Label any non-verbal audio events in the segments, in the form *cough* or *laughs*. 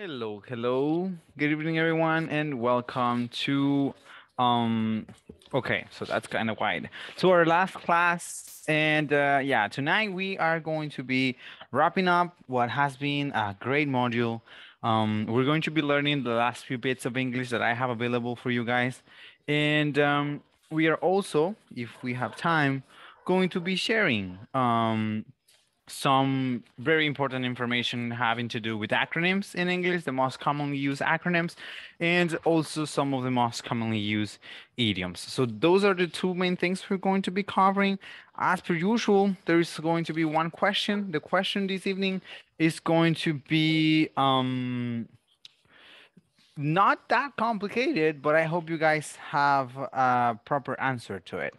Hello, hello. Good evening, everyone, and welcome to. Um, okay, so that's kind of wide. So our last class, and uh, yeah, tonight we are going to be wrapping up what has been a great module. Um, we're going to be learning the last few bits of English that I have available for you guys, and um, we are also, if we have time, going to be sharing um, some very important information having to do with acronyms in English, the most commonly used acronyms, and also some of the most commonly used idioms. So those are the two main things we're going to be covering. As per usual, there is going to be one question. The question this evening is going to be um, not that complicated, but I hope you guys have a proper answer to it.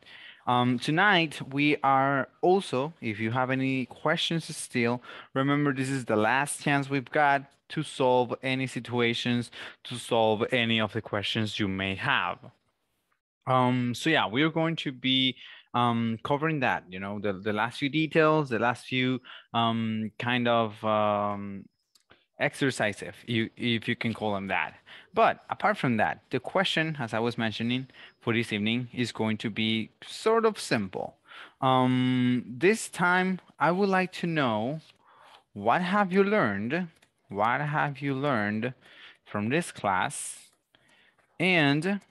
Um, tonight, we are also, if you have any questions still, remember this is the last chance we've got to solve any situations, to solve any of the questions you may have. Um, so yeah, we are going to be um, covering that, you know, the, the last few details, the last few um, kind of um, exercise if you if you can call them that but apart from that the question as i was mentioning for this evening is going to be sort of simple um this time i would like to know what have you learned what have you learned from this class and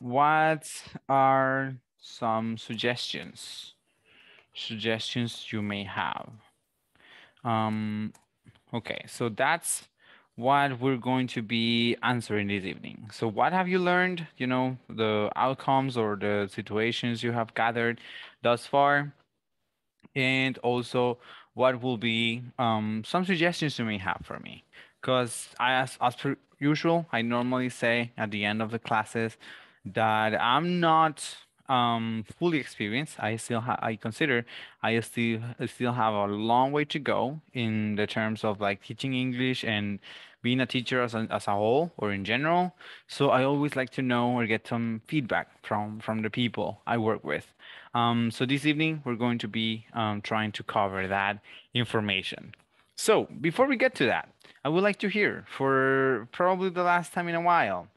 what are some suggestions suggestions you may have um Okay, so that's what we're going to be answering this evening. So what have you learned, you know, the outcomes or the situations you have gathered thus far, and also what will be um, some suggestions you may have for me. Because as, as per usual, I normally say at the end of the classes that I'm not um, fully experienced. I still ha- I consider I still I still have a long way to go in the terms of like teaching English and being a teacher as a, as a whole or in general. So I always like to know or get some feedback from from the people I work with. Um, so this evening we're going to be um, trying to cover that information. So before we get to that, I would like to hear for probably the last time in a while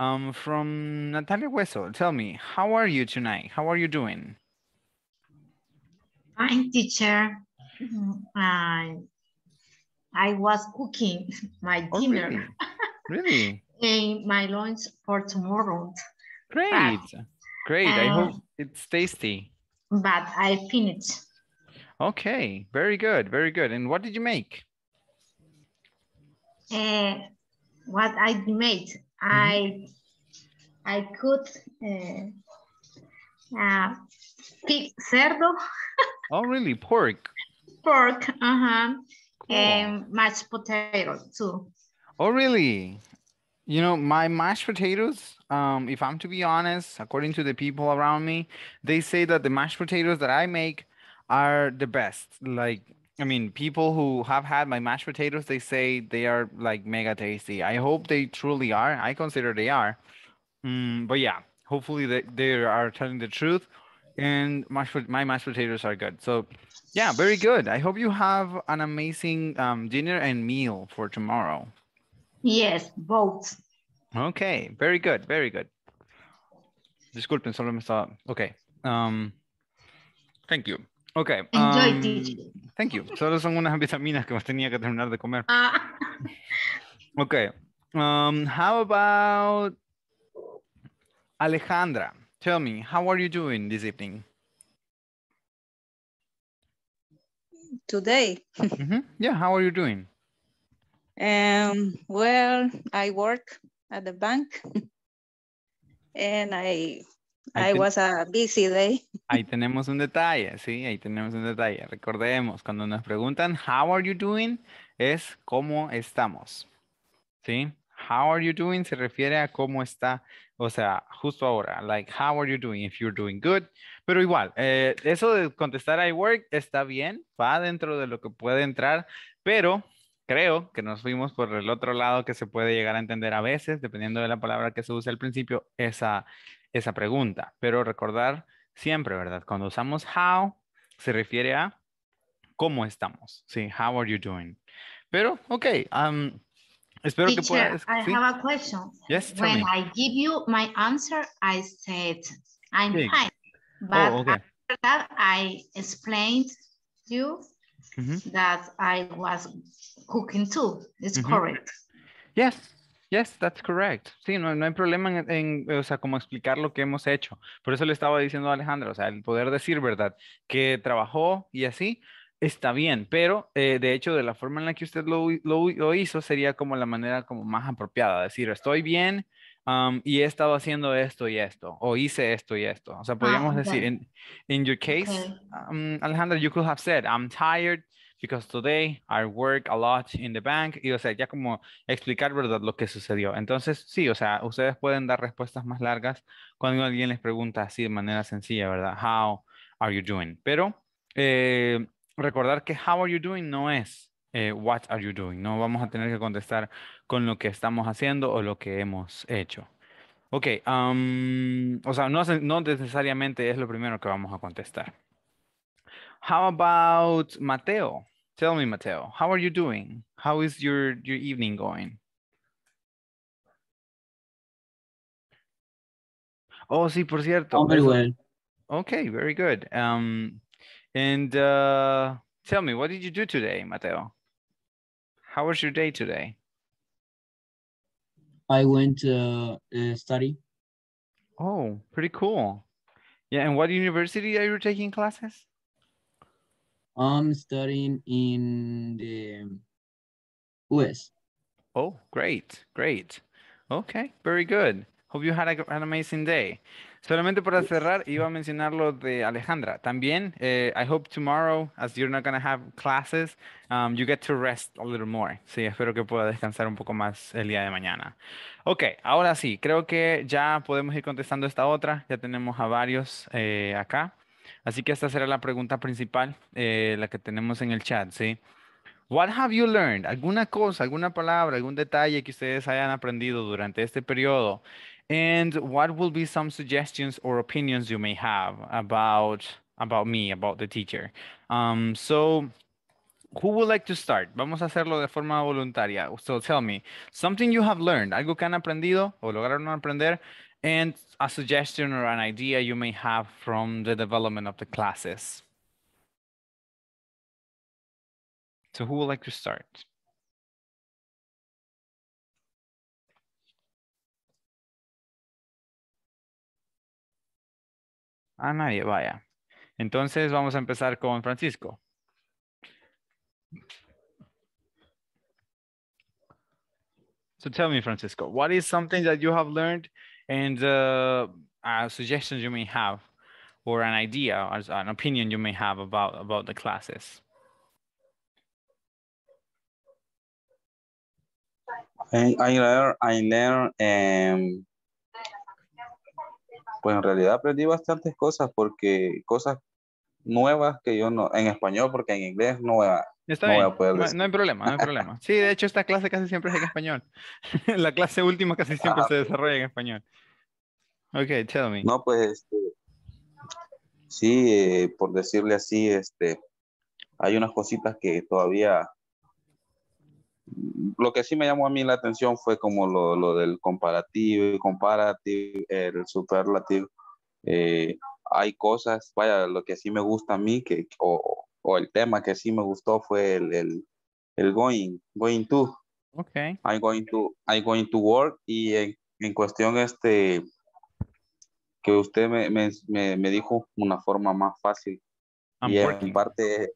um, from Natalia Hueso, tell me, how are you tonight? How are you doing? Fine, teacher. Uh, I was cooking *laughs* my oh, dinner. Really? *laughs* really? and my lunch for tomorrow. Great. Great. Um, I uh, hope it's tasty. But I finished. Okay. Very good. Very good. And what did you make? Uh, what I made Mm-hmm. I I could uh, uh, pick cerdo. *laughs* oh, really? Pork. Pork. Uh huh. Cool. And mashed potatoes too. Oh, really? You know, my mashed potatoes, um, if I'm to be honest, according to the people around me, they say that the mashed potatoes that I make are the best. Like I mean, people who have had my mashed potatoes, they say they are like mega tasty. I hope they truly are. I consider they are. Mm, but yeah, hopefully they, they are telling the truth. And mashed, my mashed potatoes are good. So yeah, very good. I hope you have an amazing um, dinner and meal for tomorrow. Yes, both. Okay, very good, very good. Disculpen, solo me estaba... Okay. Um, thank you. Okay. Enjoy um, teaching. Thank you. Solo son unas *laughs* vitaminas que me tenía que terminar de comer. Okay. Ah. Ok. Um, how about Alejandra? Tell me, how are you doing this evening? Today. Mm-hmm. Yeah, how are you doing? Um, well, I work at the bank *laughs* and I I was a busy day. Ahí *laughs* tenemos un detalle, sí, ahí tenemos un detalle. Recordemos, cuando nos preguntan how are you doing, es cómo estamos. ¿Sí? How are you doing se refiere a cómo está, o sea, justo ahora, like how are you doing, if you're doing good. Pero igual, eh, eso de contestar I work está bien, va dentro de lo que puede entrar, pero creo que nos fuimos por el otro lado que se puede llegar a entender a veces, dependiendo de la palabra que se use al principio, esa, esa pregunta. Pero recordar siempre, ¿verdad? Cuando usamos how, se refiere a cómo estamos. Sí, how are you doing? Pero, ok, espero que puedas. I have a question. Yes, When I give you my answer, I said, I'm fine. But oh, after that, I explained to you that I was cooking too. It's correct. Yes, Yes, that's correct. Sí, no, no hay problema en, o sea, como explicar lo que hemos hecho. Por eso le estaba diciendo a Alejandra, o sea, el poder decir, ¿verdad? Que trabajó y así, está bien, pero eh, de hecho de la forma en la que usted lo, lo, hizo sería como la manera como más apropiada, decir estoy bien y he estado haciendo esto y esto, o hice esto y esto. O sea, ah, podríamos decir, in, your case, Alejandra, you could have said, I'm tired because today I work a lot in the bank. Y o sea, ya como explicar, ¿verdad? Lo que sucedió. Entonces, sí, o sea, ustedes pueden dar respuestas más largas cuando alguien les pregunta así de manera sencilla, ¿verdad? How are you doing? Pero eh, recordar que how are you doing no es eh, what are you doing. No vamos a tener que contestar con lo que estamos haciendo o lo que hemos hecho. Ok, um, o sea, no, no necesariamente es lo primero que vamos a contestar. How about Mateo? Tell me, Mateo, how are you doing? How is your, your evening going? Oh, sí, por cierto. Oh, very well. Okay, very good. Um, and uh, tell me, what did you do today, Mateo? How was your day today? I went to uh, study. Oh, pretty cool. Yeah, and what university are you taking classes? I'm studying in the US. Oh, great, great. Okay, very good. Hope you had a, an amazing day. Solamente para cerrar, iba a mencionar lo de Alejandra. También, eh, I hope tomorrow, as you're not going to have classes, um, you get to rest a little more. Sí, espero que pueda descansar un poco más el día de mañana. Ok, ahora sí, creo que ya podemos ir contestando esta otra. Ya tenemos a varios eh, acá. Así que esta será la pregunta principal, eh, la que tenemos en el chat, ¿sí? What have you learned? ¿Alguna cosa, alguna palabra, algún detalle que ustedes hayan aprendido durante este periodo? And what will be some suggestions or opinions you may have about, about me, about the teacher? Um, so, who would like to start? Vamos a hacerlo de forma voluntaria. So, tell me, something you have learned, algo que han aprendido o lograron aprender and a suggestion or an idea you may have from the development of the classes. So who would like to start? A nadie, vaya. Entonces vamos a empezar con Francisco. So tell me, Francisco, what is something that you have learned and uh, uh, suggestions you may have or an idea or an opinion you may have about, about the classes. I, I learn, I learn, um, pues en realidad aprendí bastantes cosas porque cosas nuevas que yo no, en español, porque en inglés no, no hay problema, no hay problema. *laughs* Sí, de hecho, esta clase casi siempre es en español. *laughs* la clase última casi siempre se desarrolla en español. Ok, tell me. No, pues, este, sí, eh, por decirle así, este, hay unas cositas que todavía. Lo que sí me llamó a mí la atención fue como lo, del comparativo, comparativo, el superlativo. Eh, hay cosas, vaya, lo que sí me gusta a mí, que, o el tema que sí me gustó fue el, el, going, going to. Okay. I'm going to, I'm going to work y en, cuestión este que usted me, dijo una forma más fácil. y parte,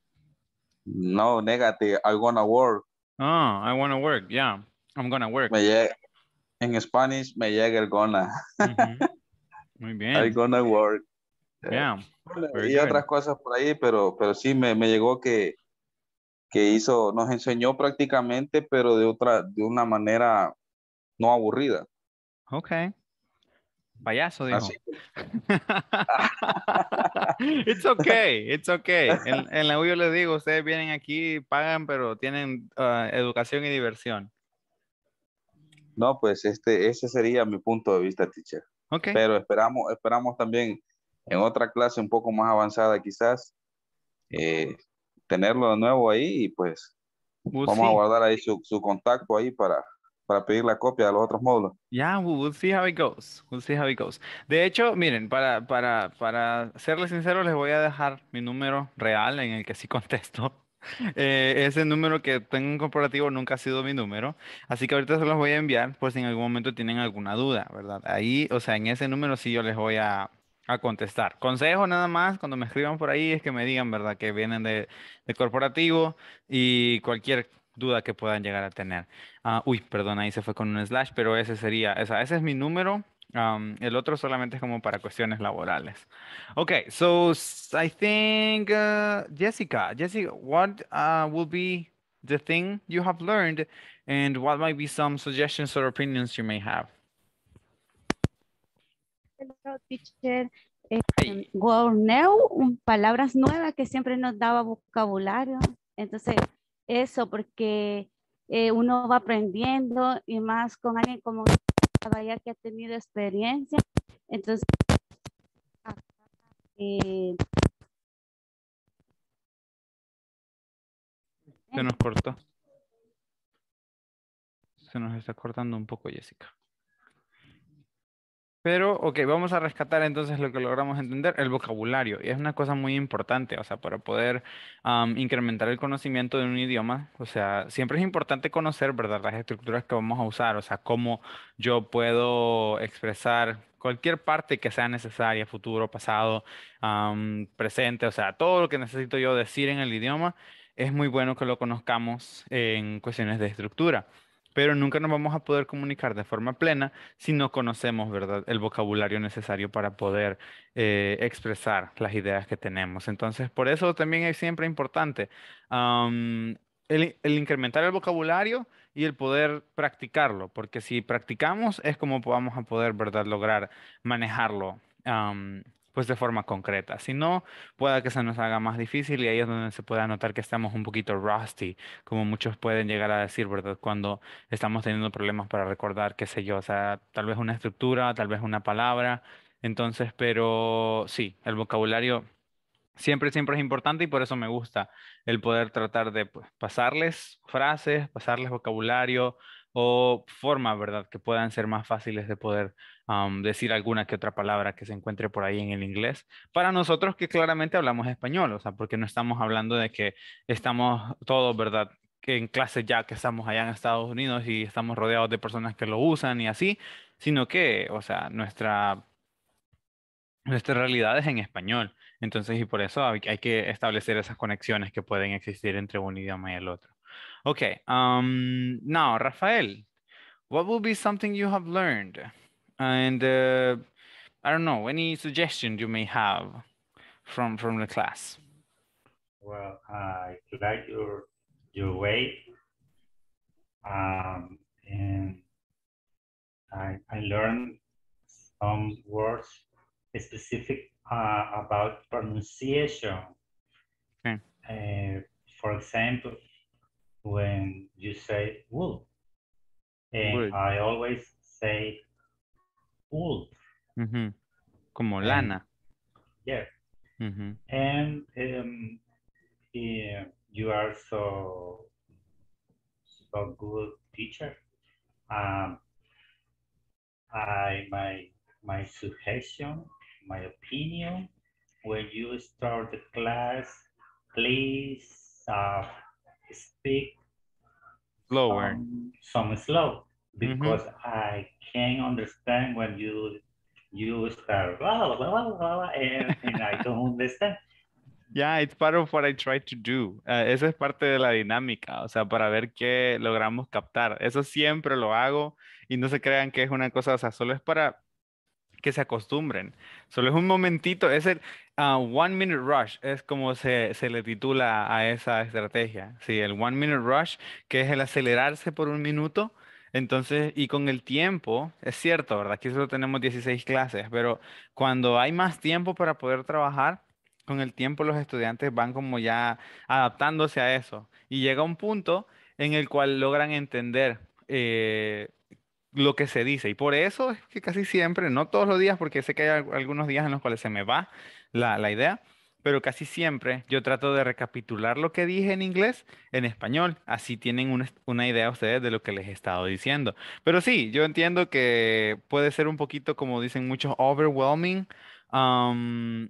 no, negate, going to work. Ah, oh, I to work, yeah, I'm gonna work. Me en Spanish me llega el gonna. *laughs* Muy bien. going gonna work. Yeah y otras cosas por ahí, pero, pero sí me, me llegó que, que hizo, nos enseñó prácticamente, pero de otra, de una manera no aburrida. Ok. Payaso, dijo. *laughs* it's okay, it's okay. En, en, la U yo les digo, ustedes vienen aquí, pagan, pero tienen ah, educación y diversión. No, pues este, ese sería mi punto de vista, teacher. Okay. Pero esperamos, esperamos también en otra clase un poco más avanzada quizás, eh, tenerlo de nuevo ahí y pues vamos a guardar ahí su, su contacto ahí para, para pedir la copia de los otros módulos. Ya, we'll see how it goes. We'll see how it goes. De hecho, miren, para, para, para serles sincero, les voy a dejar mi número real en el que sí contesto. *laughs* Eh, ese número que tengo en corporativo nunca ha sido mi número, así que ahorita se los voy a enviar por si en algún momento tienen alguna duda, ¿verdad? Ahí, o sea, en ese número sí yo les voy a, a contestar. Consejo nada más, cuando me escriban por ahí, es que me digan, ¿verdad? Que vienen de, corporativo y cualquier duda que puedan llegar a tener. Ah, uy, perdón, ahí se fue con un slash, pero ese sería, esa, ese es mi número. el otro solamente es como para cuestiones laborales. Ok, so I think uh, Jessica, Jessica, what uh, will be the thing you have learned and what might be some suggestions or opinions you may have? teacher. Eh, palabras nuevas que siempre nos daba vocabulario. Entonces, eso, porque eh, uno va aprendiendo y más con alguien como que ha tenido experiencia. Entonces, eh, se nos cortó. Se nos está cortando un poco, Jessica. Pero, ok, vamos a rescatar entonces lo que logramos entender, el vocabulario. Y es una cosa muy importante, o sea, para poder incrementar el conocimiento de un idioma, o sea, siempre es importante conocer, ¿verdad?, las estructuras que vamos a usar, o sea, cómo yo puedo expresar cualquier parte que sea necesaria, futuro, pasado, presente, o sea, todo lo que necesito yo decir en el idioma, es muy bueno que lo conozcamos en cuestiones de estructura pero nunca nos vamos a poder comunicar de forma plena si no conocemos, ¿verdad?, el vocabulario necesario para poder eh, expresar las ideas que tenemos. Entonces, por eso también es siempre importante el, incrementar el vocabulario y el poder practicarlo, porque si practicamos es como vamos a poder, ¿verdad?, lograr manejarlo pues de forma concreta. Si no, pueda que se nos haga más difícil y ahí es donde se pueda notar que estamos un poquito rusty, como muchos pueden llegar a decir, ¿verdad? Cuando estamos teniendo problemas para recordar, qué sé yo, o sea, tal vez una estructura, tal vez una palabra. Entonces, pero sí, el vocabulario siempre, siempre es importante y por eso me gusta el poder tratar de pues, pasarles frases, pasarles vocabulario, o formas, ¿verdad?, que puedan ser más fáciles de poder decir alguna que otra palabra que se encuentre por ahí en el inglés. Para nosotros que claramente hablamos español, o sea, porque no estamos hablando de que estamos todos, ¿verdad?, Que en clase ya que estamos allá en Estados Unidos y estamos rodeados de personas que lo usan y así, sino que, o sea, nuestra, nuestra realidad es en español. Entonces, y por eso hay que establecer esas conexiones que pueden existir entre un idioma y el otro. Okay. Um, now, Rafael, what will be something you have learned? And uh, I don't know, any suggestion you may have from from the class? Well, uh, I like your your way. Um, and I, I learned some words specific uh, about pronunciation. Okay. Uh, for example, when you say wolf. And Wood. I always say wool. Mm -hmm. Como and, lana. Yes. Yeah. Mm -hmm. And um, yeah, you are so, so good teacher. Um, I my my suggestion, my opinion, when you start the class, please uh, speak slower. Some, slow mm-hmm. because I can't understand when you you start blah, blah, blah, blah, and, and I don't understand. *laughs* Yeah, it's part of what I try to do. Uh, esa es parte de la dinámica, o sea, para ver qué logramos captar. Eso siempre lo hago y no se crean que es una cosa, o sea, solo es para que se acostumbren. Solo es un momentito, es el ah, One Minute Rush, es como se, se, le titula a esa estrategia. Sí, el One Minute Rush, que es el acelerarse por un minuto. Entonces, y con el tiempo, es cierto, ¿verdad? Aquí solo tenemos 16 clases, pero cuando hay más tiempo para poder trabajar, con el tiempo los estudiantes van como ya adaptándose a eso. Y llega un punto en el cual logran entender eh, lo que se dice. Y por eso es que casi siempre, no todos los días, porque sé que hay algunos días en los cuales se me va la, idea, pero casi siempre yo trato de recapitular lo que dije en inglés en español. Así tienen una, idea ustedes de lo que les he estado diciendo. Pero sí, yo entiendo que puede ser un poquito, como dicen muchos, overwhelming. Um,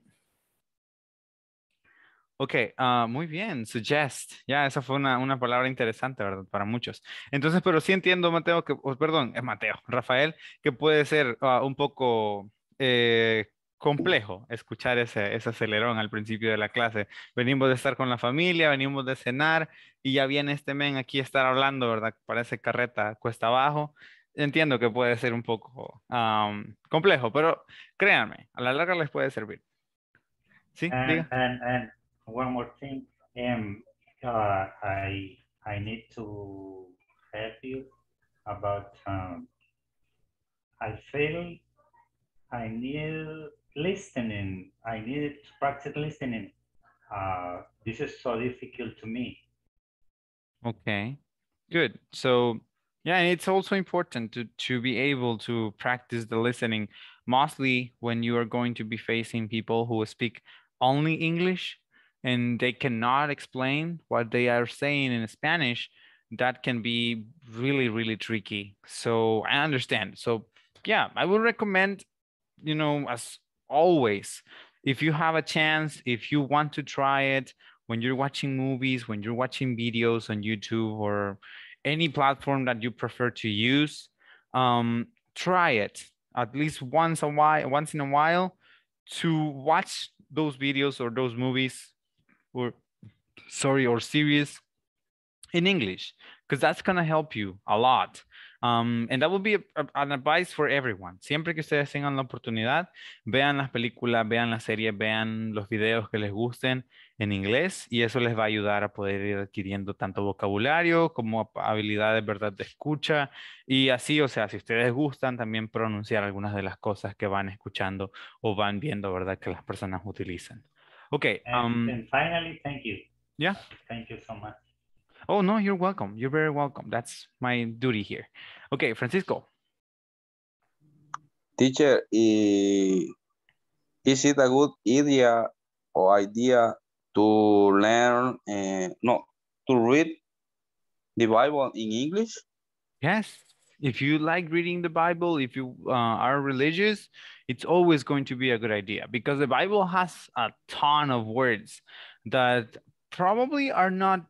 Ok, ah, muy bien, suggest. Ya, esa fue una, una, palabra interesante, ¿verdad? Para muchos. Entonces, pero sí entiendo, Mateo, que, perdón, es eh, Mateo, *laughs* Rafael, que puede ser ah, un poco eh, complejo escuchar ese, ese, acelerón al principio de la clase. Venimos de estar con la familia, venimos de cenar y ya viene este men aquí a estar hablando, ¿verdad? Parece carreta cuesta abajo. Entiendo que puede ser un poco complejo, pero créanme, a la larga les puede servir. Sí, diga. one more thing. Um, uh, I I need to help you about. Um, I feel I need listening. I need to practice listening. Uh, this is so difficult to me. Okay, good. So yeah, and it's also important to to be able to practice the listening, mostly when you are going to be facing people who speak only English and they cannot explain what they are saying in Spanish, that can be really, really tricky. So I understand. So yeah, I would recommend, you know, as always, if you have a chance, if you want to try it, when you're watching movies, when you're watching videos on YouTube or any platform that you prefer to use, um, try it at least once a while, once in a while, to watch those videos or those movies sorry, or series in English, because that's to help you a lot. Um, and that will be an advice for everyone. Siempre que ustedes tengan la oportunidad, vean las películas, vean las series, vean los videos que les gusten en inglés y eso les va a ayudar a poder ir adquiriendo tanto vocabulario como habilidades, ¿verdad?, de escucha y así, o sea, si ustedes gustan también pronunciar algunas de las cosas que van escuchando o van viendo, ¿verdad?, que las personas utilizan. Okay. And, um, and finally, thank you. Yeah. Thank you so much. Oh, no, you're welcome. You're very welcome. That's my duty here. Okay, Francisco. Teacher, is it a good idea or idea to learn, uh, no, to read the Bible in English? Yes, if you like reading the bible if you uh, are religious it's always going to be a good idea because the bible has a ton of words that probably are not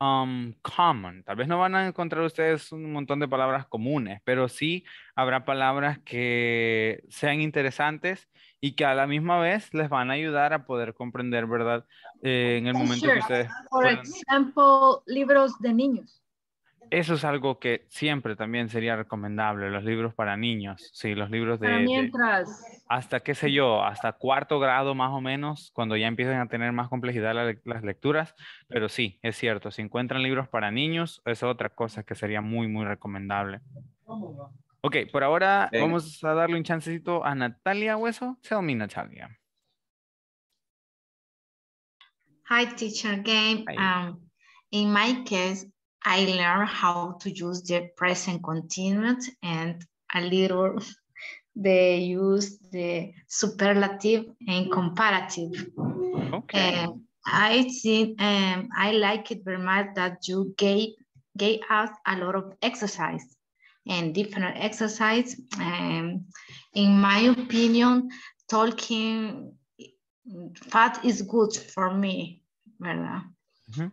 um, common. Tal vez no van a encontrar ustedes un montón de palabras comunes, pero sí habrá palabras que sean interesantes y que a la misma vez les van a ayudar a poder comprender, ¿verdad? Eh, en el momento sure. que ustedes. Por puedan... ejemplo, libros de niños. eso es algo que siempre también sería recomendable, los libros para niños, sí, los libros de... hasta, qué sé yo, hasta cuarto grado más o menos, cuando ya empiezan a tener más complejidad las lecturas, pero sí, es cierto, si encuentran libros para niños, es otra cosa que sería muy, muy recomendable. Ok, por ahora vamos a darle un chancecito a Natalia Hueso. Tell me, Natalia. Hi, teacher. Game. um, in my case, I learned how to use the present continuous and a little *laughs* they use the superlative and comparative. Okay. Eh, I think um, I like it very much that you gave gave us a lot of exercise and different exercise. Um, in my opinion, talking fat is good for me, verdad? Mm -hmm.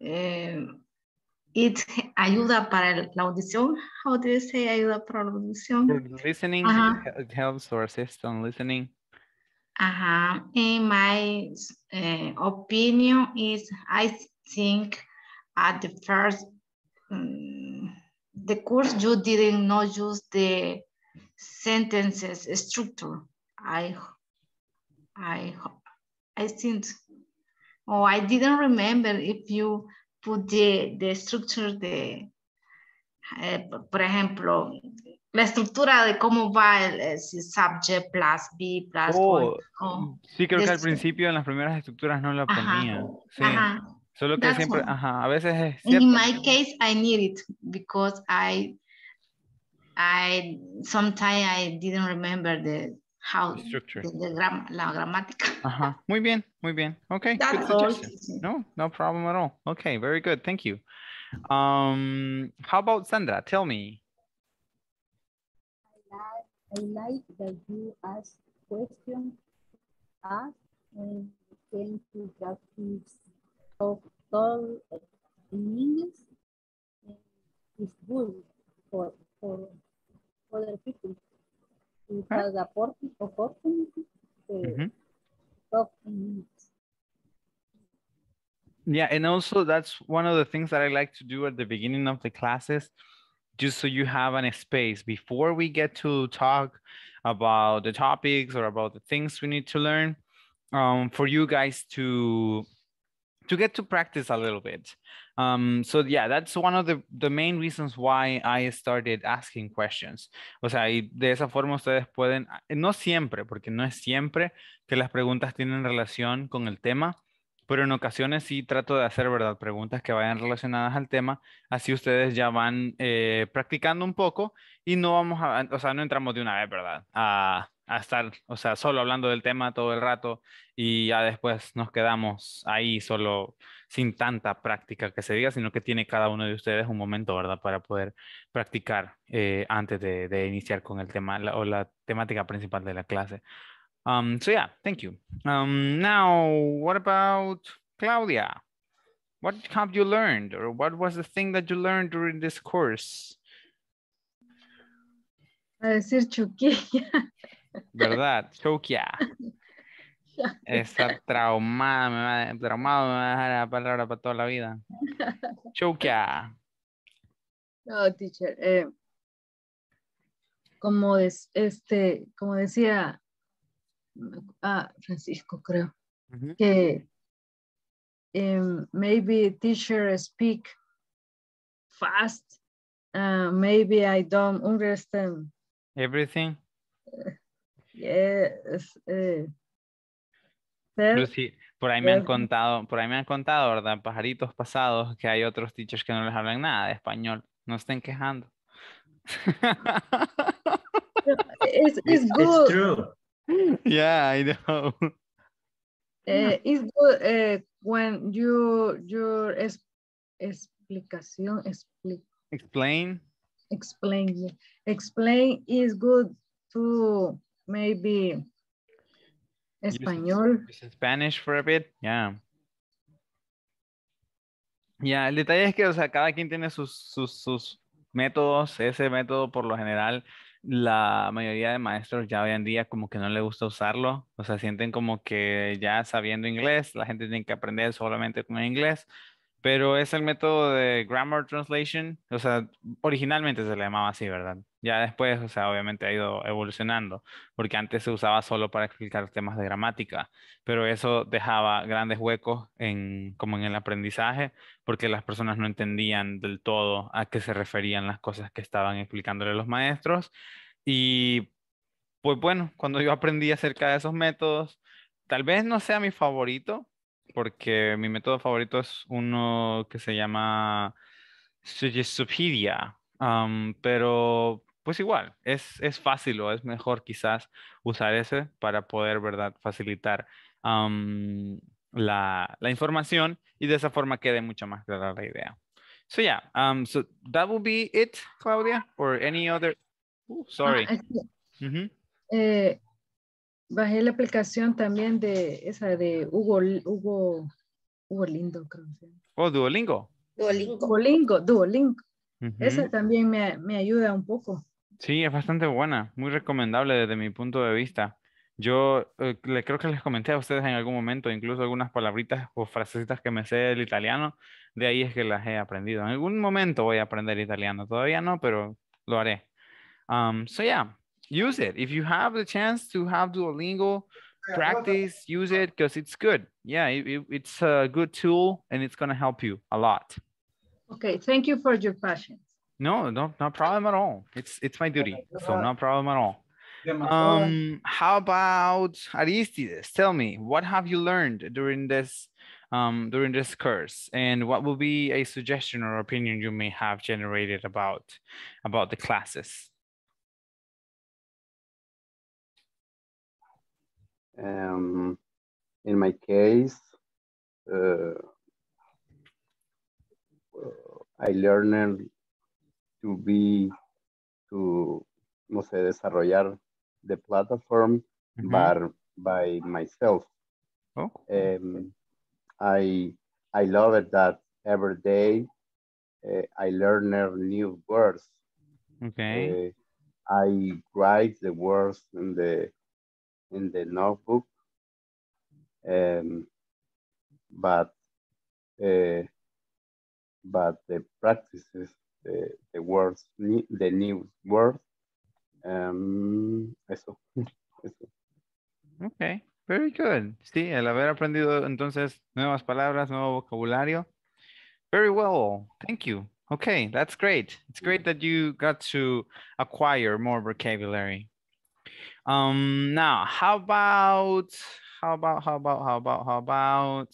uh, it ayuda para la audición. How do you say ayuda para la audición? Listening, uh -huh. it helps or assists on listening. Uh-huh. In my uh, opinion is I think at the first, um, the course you didn't know use the sentences structure. I, I, I think, oh, I didn't remember if you put the, the structure, de, eh, por ejemplo, la estructura de cómo va el, subject plus B plus oh, oh. Sí, creo que al este principio en las primeras estructuras no la ponía. Ajá, sí. ajá. Solo que siempre, ajá, a veces es cierto. In my case, I need it because I, I, sometimes I didn't remember the, how structure. The, the gram la gramática. Ajá. Muy bien, muy bien. Okay. That's good suggestion. No, no problem at all. Okay, very good. Thank you. Um, how about Sandra? Tell me. I like, I like that you ask questions us and can to practice of all things, It's good for for other people okay. opportunity. Mm -hmm. opportunity. Yeah, and also that's one of the things that I like to do at the beginning of the classes, just so you have an space before we get to talk about the topics or about the things we need to learn, um, for you guys to to get to practice a little bit. Um, so yeah, that's one of the, main reasons why I started asking questions. O sea, y de esa forma ustedes pueden, ah, no siempre, porque no es siempre que las preguntas tienen relación con el tema, pero en ocasiones sí trato de hacer, ¿verdad? Preguntas que vayan relacionadas al tema, así ustedes ya van eh, practicando un poco y no vamos a, o sea, no entramos de una vez, ¿verdad? A, a estar, o sea, solo hablando del tema todo el rato y ya después nos quedamos ahí solo sin tanta práctica que se diga, sino que tiene cada uno de ustedes un momento, ¿verdad? Para poder practicar eh, antes de, iniciar con el tema o la temática principal de la clase. Um, so yeah, thank you. Um, now, what about Claudia? What have you learned or what was the thing that you learned during this course? A decir chuquilla. ¿Verdad? Chuquilla. *laughs* Está *laughs* traumada, me va, a, traumado me va a dejar la palabra para toda la vida. *laughs* Chukia No, teacher. Eh, como, este, como decía ah, Francisco, creo, que em, maybe teacher speak fast. Ah, maybe I don't understand. Everything. *laughs* yes. Eh, por ahí me han contado, por ahí me han contado, ¿verdad? Pajaritos pasados, que hay otros teachers que no les hablan nada de español. No estén quejando. It's, *laughs* true. Mm. Yeah, I know. Eh, *laughs* it's good eh, when you your explicación explain explain explain is good to maybe español. Spanish for a bit, yeah. Ya, yeah, el detalle es que, o sea, cada quien tiene sus, sus, sus, métodos. Ese método, por lo general, la mayoría de maestros ya hoy en día como que no le gusta usarlo. O sea, sienten como que ya sabiendo inglés, la gente tiene que aprender solamente con inglés pero es el método de Grammar Translation, o sea, originalmente se le llamaba así, ¿verdad? Ya después, o sea, obviamente ha ido evolucionando, porque antes se usaba solo para explicar temas de gramática, pero eso dejaba grandes huecos en, como en el aprendizaje, porque las personas no entendían del todo a qué se referían las cosas que estaban explicándole los maestros. Y pues bueno, cuando yo aprendí acerca de esos métodos, tal vez no sea mi favorito, porque mi método favorito es uno que se llama Sugestopedia pero pues igual, es, fácil o es mejor quizás usar ese para poder, ¿verdad?, facilitar la, información y de esa forma quede mucho más clara la idea. So yeah, um, so that will be it, Claudia, or any other, ah, sorry bajé la aplicación también de esa de Hugo, Hugo, Lindo, creo. Oh, Duolingo. Duolingo. Duolingo, Duolingo. Esa también me, me, ayuda un poco. Sí, es bastante buena, muy recomendable desde mi punto de vista. Yo eh, le creo que les comenté a ustedes en algún momento, incluso algunas palabritas o frasecitas que me sé del italiano, de ahí es que las he aprendido. En algún momento voy a aprender italiano, todavía no, pero lo haré. Um, so use it. If you have the chance to have Duolingo, practice, use it because it's good. Yeah, it, it, it's a good tool and it's going to help you a lot. Okay, thank you for your passion. No, no, no problem at all. It's it's my duty, so no problem at all. Um, how about Aristides? Tell me, what have you learned during this um, during this course, and what will be a suggestion or opinion you may have generated about about the classes? Um, in my case, uh, I learned to be, to, no sé, desarrollar the platform mm -hmm. by, by myself. Oh. Um, I, I love it that every day uh, I learn new words. Okay. Uh, I write the words in the in the notebook. Um, but uh, but the practices, the, the words, the new words. Um, eso. *laughs* eso. Okay, very good. Sí, el haber aprendido entonces nuevas palabras, nuevo vocabulario. Very well, thank you. Okay, that's great. It's great mm. that you got to acquire more vocabulary. Um, now, how about, how about, how about, how about, how about,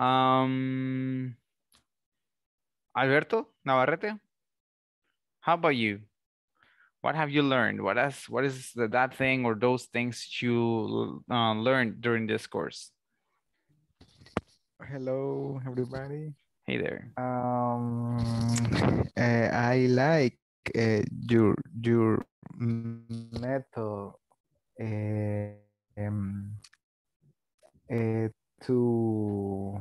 um, Alberto Navarrete, how about you? What have you learned? What what is the, that thing or those things you uh, learned during this course? Hello, everybody. Hey there. Um, uh, I like uh, your your método um, to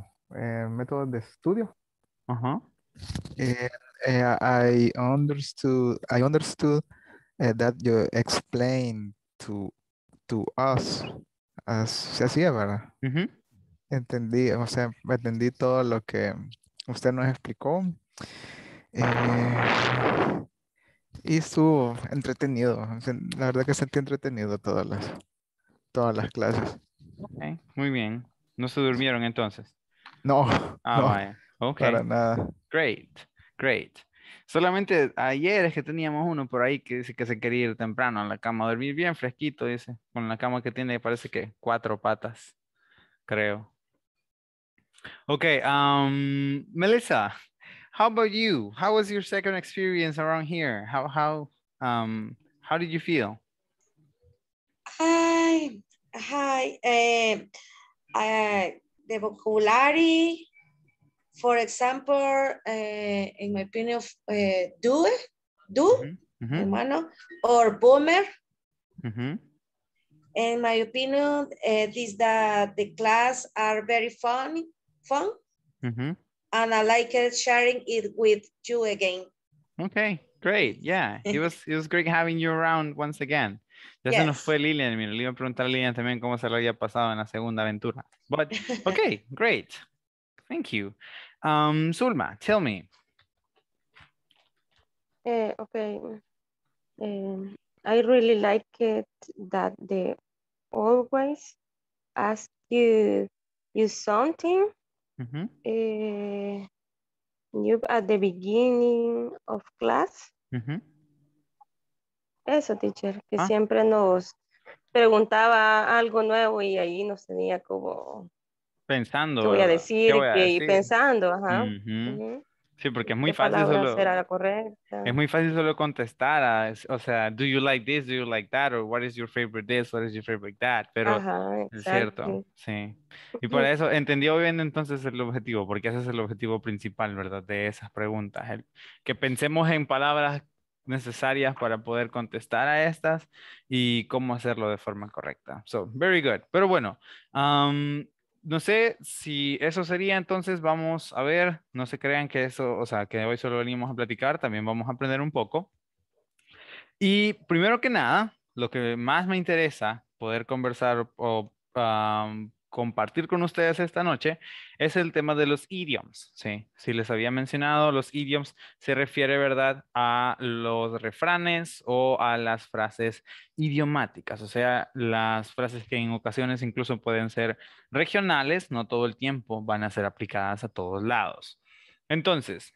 método de estudio. ajá huh eh, eh, I understood. I understood eh, that you explained to to us. Así es, verdad Entendí, o sea, entendí todo lo que usted nos explicó. Eh, y estuvo entretenido. La verdad que sentí entretenido todas las, todas las clases. muy bien. ¿No se durmieron entonces? No. Ah, Para nada. Great, great. Solamente ayer es que teníamos uno por ahí que dice que se quería ir temprano a la cama, a dormir bien fresquito, dice, con la cama que tiene parece que cuatro patas, creo. Ok, Melissa, how about you? How was your second experience around here? How how um how did you feel? Hi, hi. um uh, eh, the eh, vocabulary, for example, uh, in my opinion, uh, do, do, mm -hmm. Mm-hmm. hermano, or boomer. Mm -hmm. In my opinion, uh, this the the class are very fun, fun. Mm -hmm and I like sharing it with you again. Okay, great. Yeah, it was it was great having you around once again. Ya yes. se nos fue Lilian, mira, le iba a preguntar a Lilian también cómo se lo había pasado en la segunda aventura. But, *laughs* okay, great. Thank you. Um, Zulma, tell me. Uh, okay. Um, I really like it that they always ask you you something new eh, at the beginning of class. Eso, teacher, que ah. siempre nos preguntaba algo nuevo y ahí nos tenía como... Pensando. voy a decir? que Y pensando, ajá. Sí, porque es muy fácil solo. Es muy fácil solo contestar, a, o sea, do you like this, do you like that, or what is your favorite this, what is your favorite that, pero es cierto, sí. Y por *laughs* eso entendió bien entonces el objetivo, porque ese es el objetivo principal, ¿verdad? De esas preguntas, que pensemos en palabras necesarias para poder contestar a estas y cómo hacerlo de forma correcta. So, very good. Pero bueno, no sé si eso sería, entonces vamos a ver, no se crean que eso, o sea, que hoy solo venimos a platicar, también vamos a aprender un poco. Y primero que nada, lo que más me interesa poder conversar o compartir con ustedes esta noche es el tema de los idioms. ¿sí? Si les había mencionado, los idioms se refiere, ¿verdad?, a los refranes o a las frases idiomáticas, o sea, las frases que en ocasiones incluso pueden ser regionales, no todo el tiempo van a ser aplicadas a todos lados. Entonces,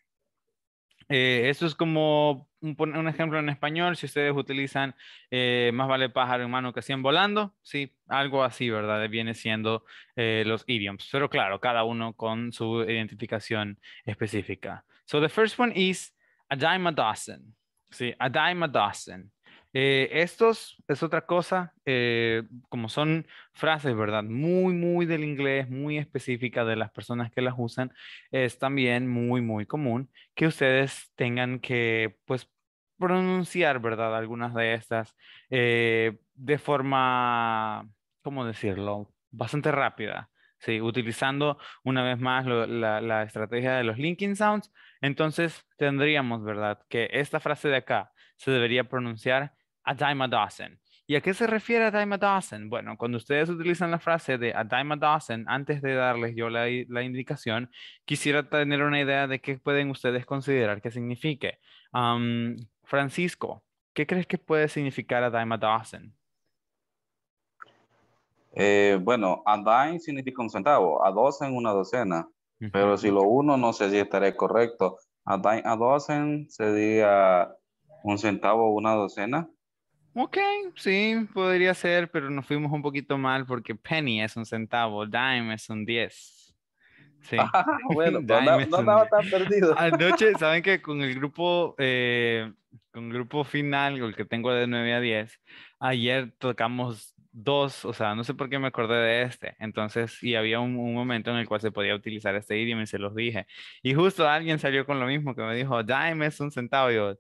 eh, eso es como un, ejemplo en español, si ustedes utilizan eh, más vale pájaro en mano que 100 volando, sí, algo así, ¿verdad? Viene siendo eh, los idioms, pero claro, cada uno con su identificación específica. So the first one is a dime a sí, a dime a dozen. Eh, estos es otra cosa, eh, como son frases, ¿verdad? Muy, muy del inglés, muy específica de las personas que las usan, es también muy, muy común que ustedes tengan que, pues, pronunciar, ¿verdad? Algunas de estas eh, de forma, ¿cómo decirlo? Bastante rápida. Sí, utilizando una vez más la, la, estrategia de los linking sounds, entonces tendríamos, ¿verdad? Que esta frase de acá se debería pronunciar a dime a dozen. ¿Y a qué se refiere a dime a dozen? Bueno, cuando ustedes utilizan la frase de a dime a dozen, antes de darles yo la, indicación, quisiera tener una idea de qué pueden ustedes considerar que signifique. Francisco, ¿qué crees que puede significar a dime a dozen? Eh, bueno, a dime significa un centavo, a dozen una docena, pero si lo uno no sé si estaré correcto. A dime a dozen sería un centavo una docena. Ok, sí, podría ser, pero nos fuimos un poquito mal porque penny es un centavo, dime es un diez. Sí. *laughs* Ah, bueno, no, estaba tan perdido. *laughs* Anoche, *laughs* saben que con el grupo, eh, con grupo final, el que tengo de 9 a 10, ayer tocamos dos, o sea, no sé por qué me acordé de este. Entonces, y había un, un, momento en el cual se podía utilizar este idioma y se los dije. Y justo alguien salió con lo mismo que me dijo, dime es un centavo. Y yo,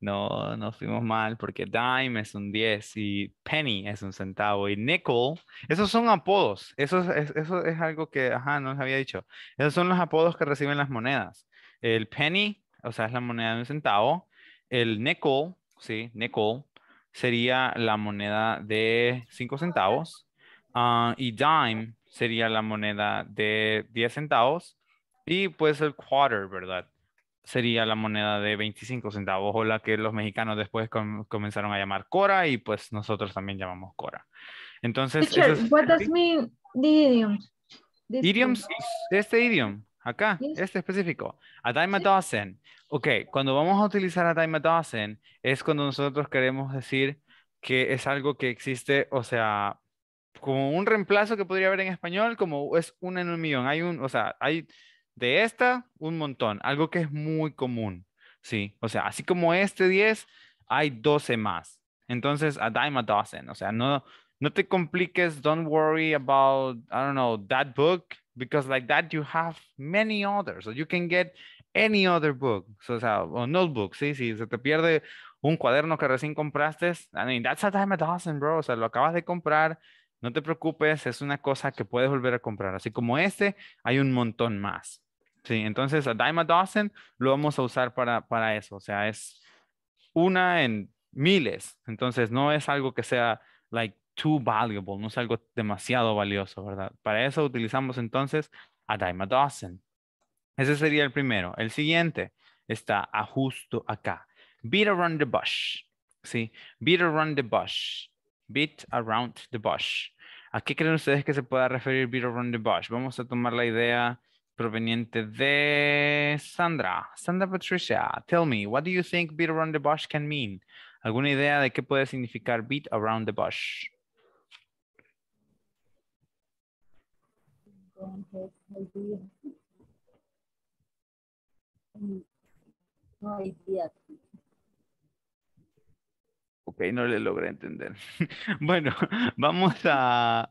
no nos fuimos mal porque dime es un 10 y penny es un centavo y nickel, esos son apodos, eso es, eso es algo que, ajá, no les había dicho, esos son los apodos que reciben las monedas. El penny, o sea, es la moneda de un centavo, el nickel, sí, nickel, sería la moneda de 5 centavos ah, y dime sería la moneda de 10 centavos y pues el quarter, ¿verdad? sería la moneda de 25 centavos o la que los mexicanos después comenzaron a llamar Cora y pues nosotros también llamamos Cora. Entonces, Teacher, es... what does Idioms, este idioma, acá, este específico, a time a dozen. Ok, cuando vamos a utilizar a time a dozen es cuando nosotros queremos decir que es algo que existe, o sea, como un reemplazo que podría haber en español, como es una en un millón. Hay un, o sea, hay de esta, un montón, algo que es muy común, ¿sí? O sea, así como este 10, hay 12 más. Entonces, a dime a dozen, o sea, no, no te compliques, don't worry about, I don't know, that book, because like that you have many others, so you can get any other book, o sea, o notebook, sí, Si se te pierde un cuaderno que recién compraste, I mean, that's a dime a dozen, bro, o sea, lo acabas de comprar, no te preocupes, es una cosa que puedes volver a comprar, así como este, hay un montón más entonces a a Dawson lo vamos a usar para, eso. O sea, es una en miles. Entonces no es algo que sea like too valuable, no es algo demasiado valioso, ¿verdad? Para eso utilizamos entonces a a Dawson. Ese sería el primero. El siguiente está justo acá. Beat around the bush. Sí, beat around the bush. Beat around the bush. ¿A qué creen ustedes que se pueda referir beat around the bush? Vamos a tomar la idea proveniente de Sandra. Sandra Patricia, tell me, what do you think beat around the bush can mean? ¿Alguna idea de qué puede significar beat around the bush? No Ok, no le logré entender. *laughs* bueno, *laughs* vamos a,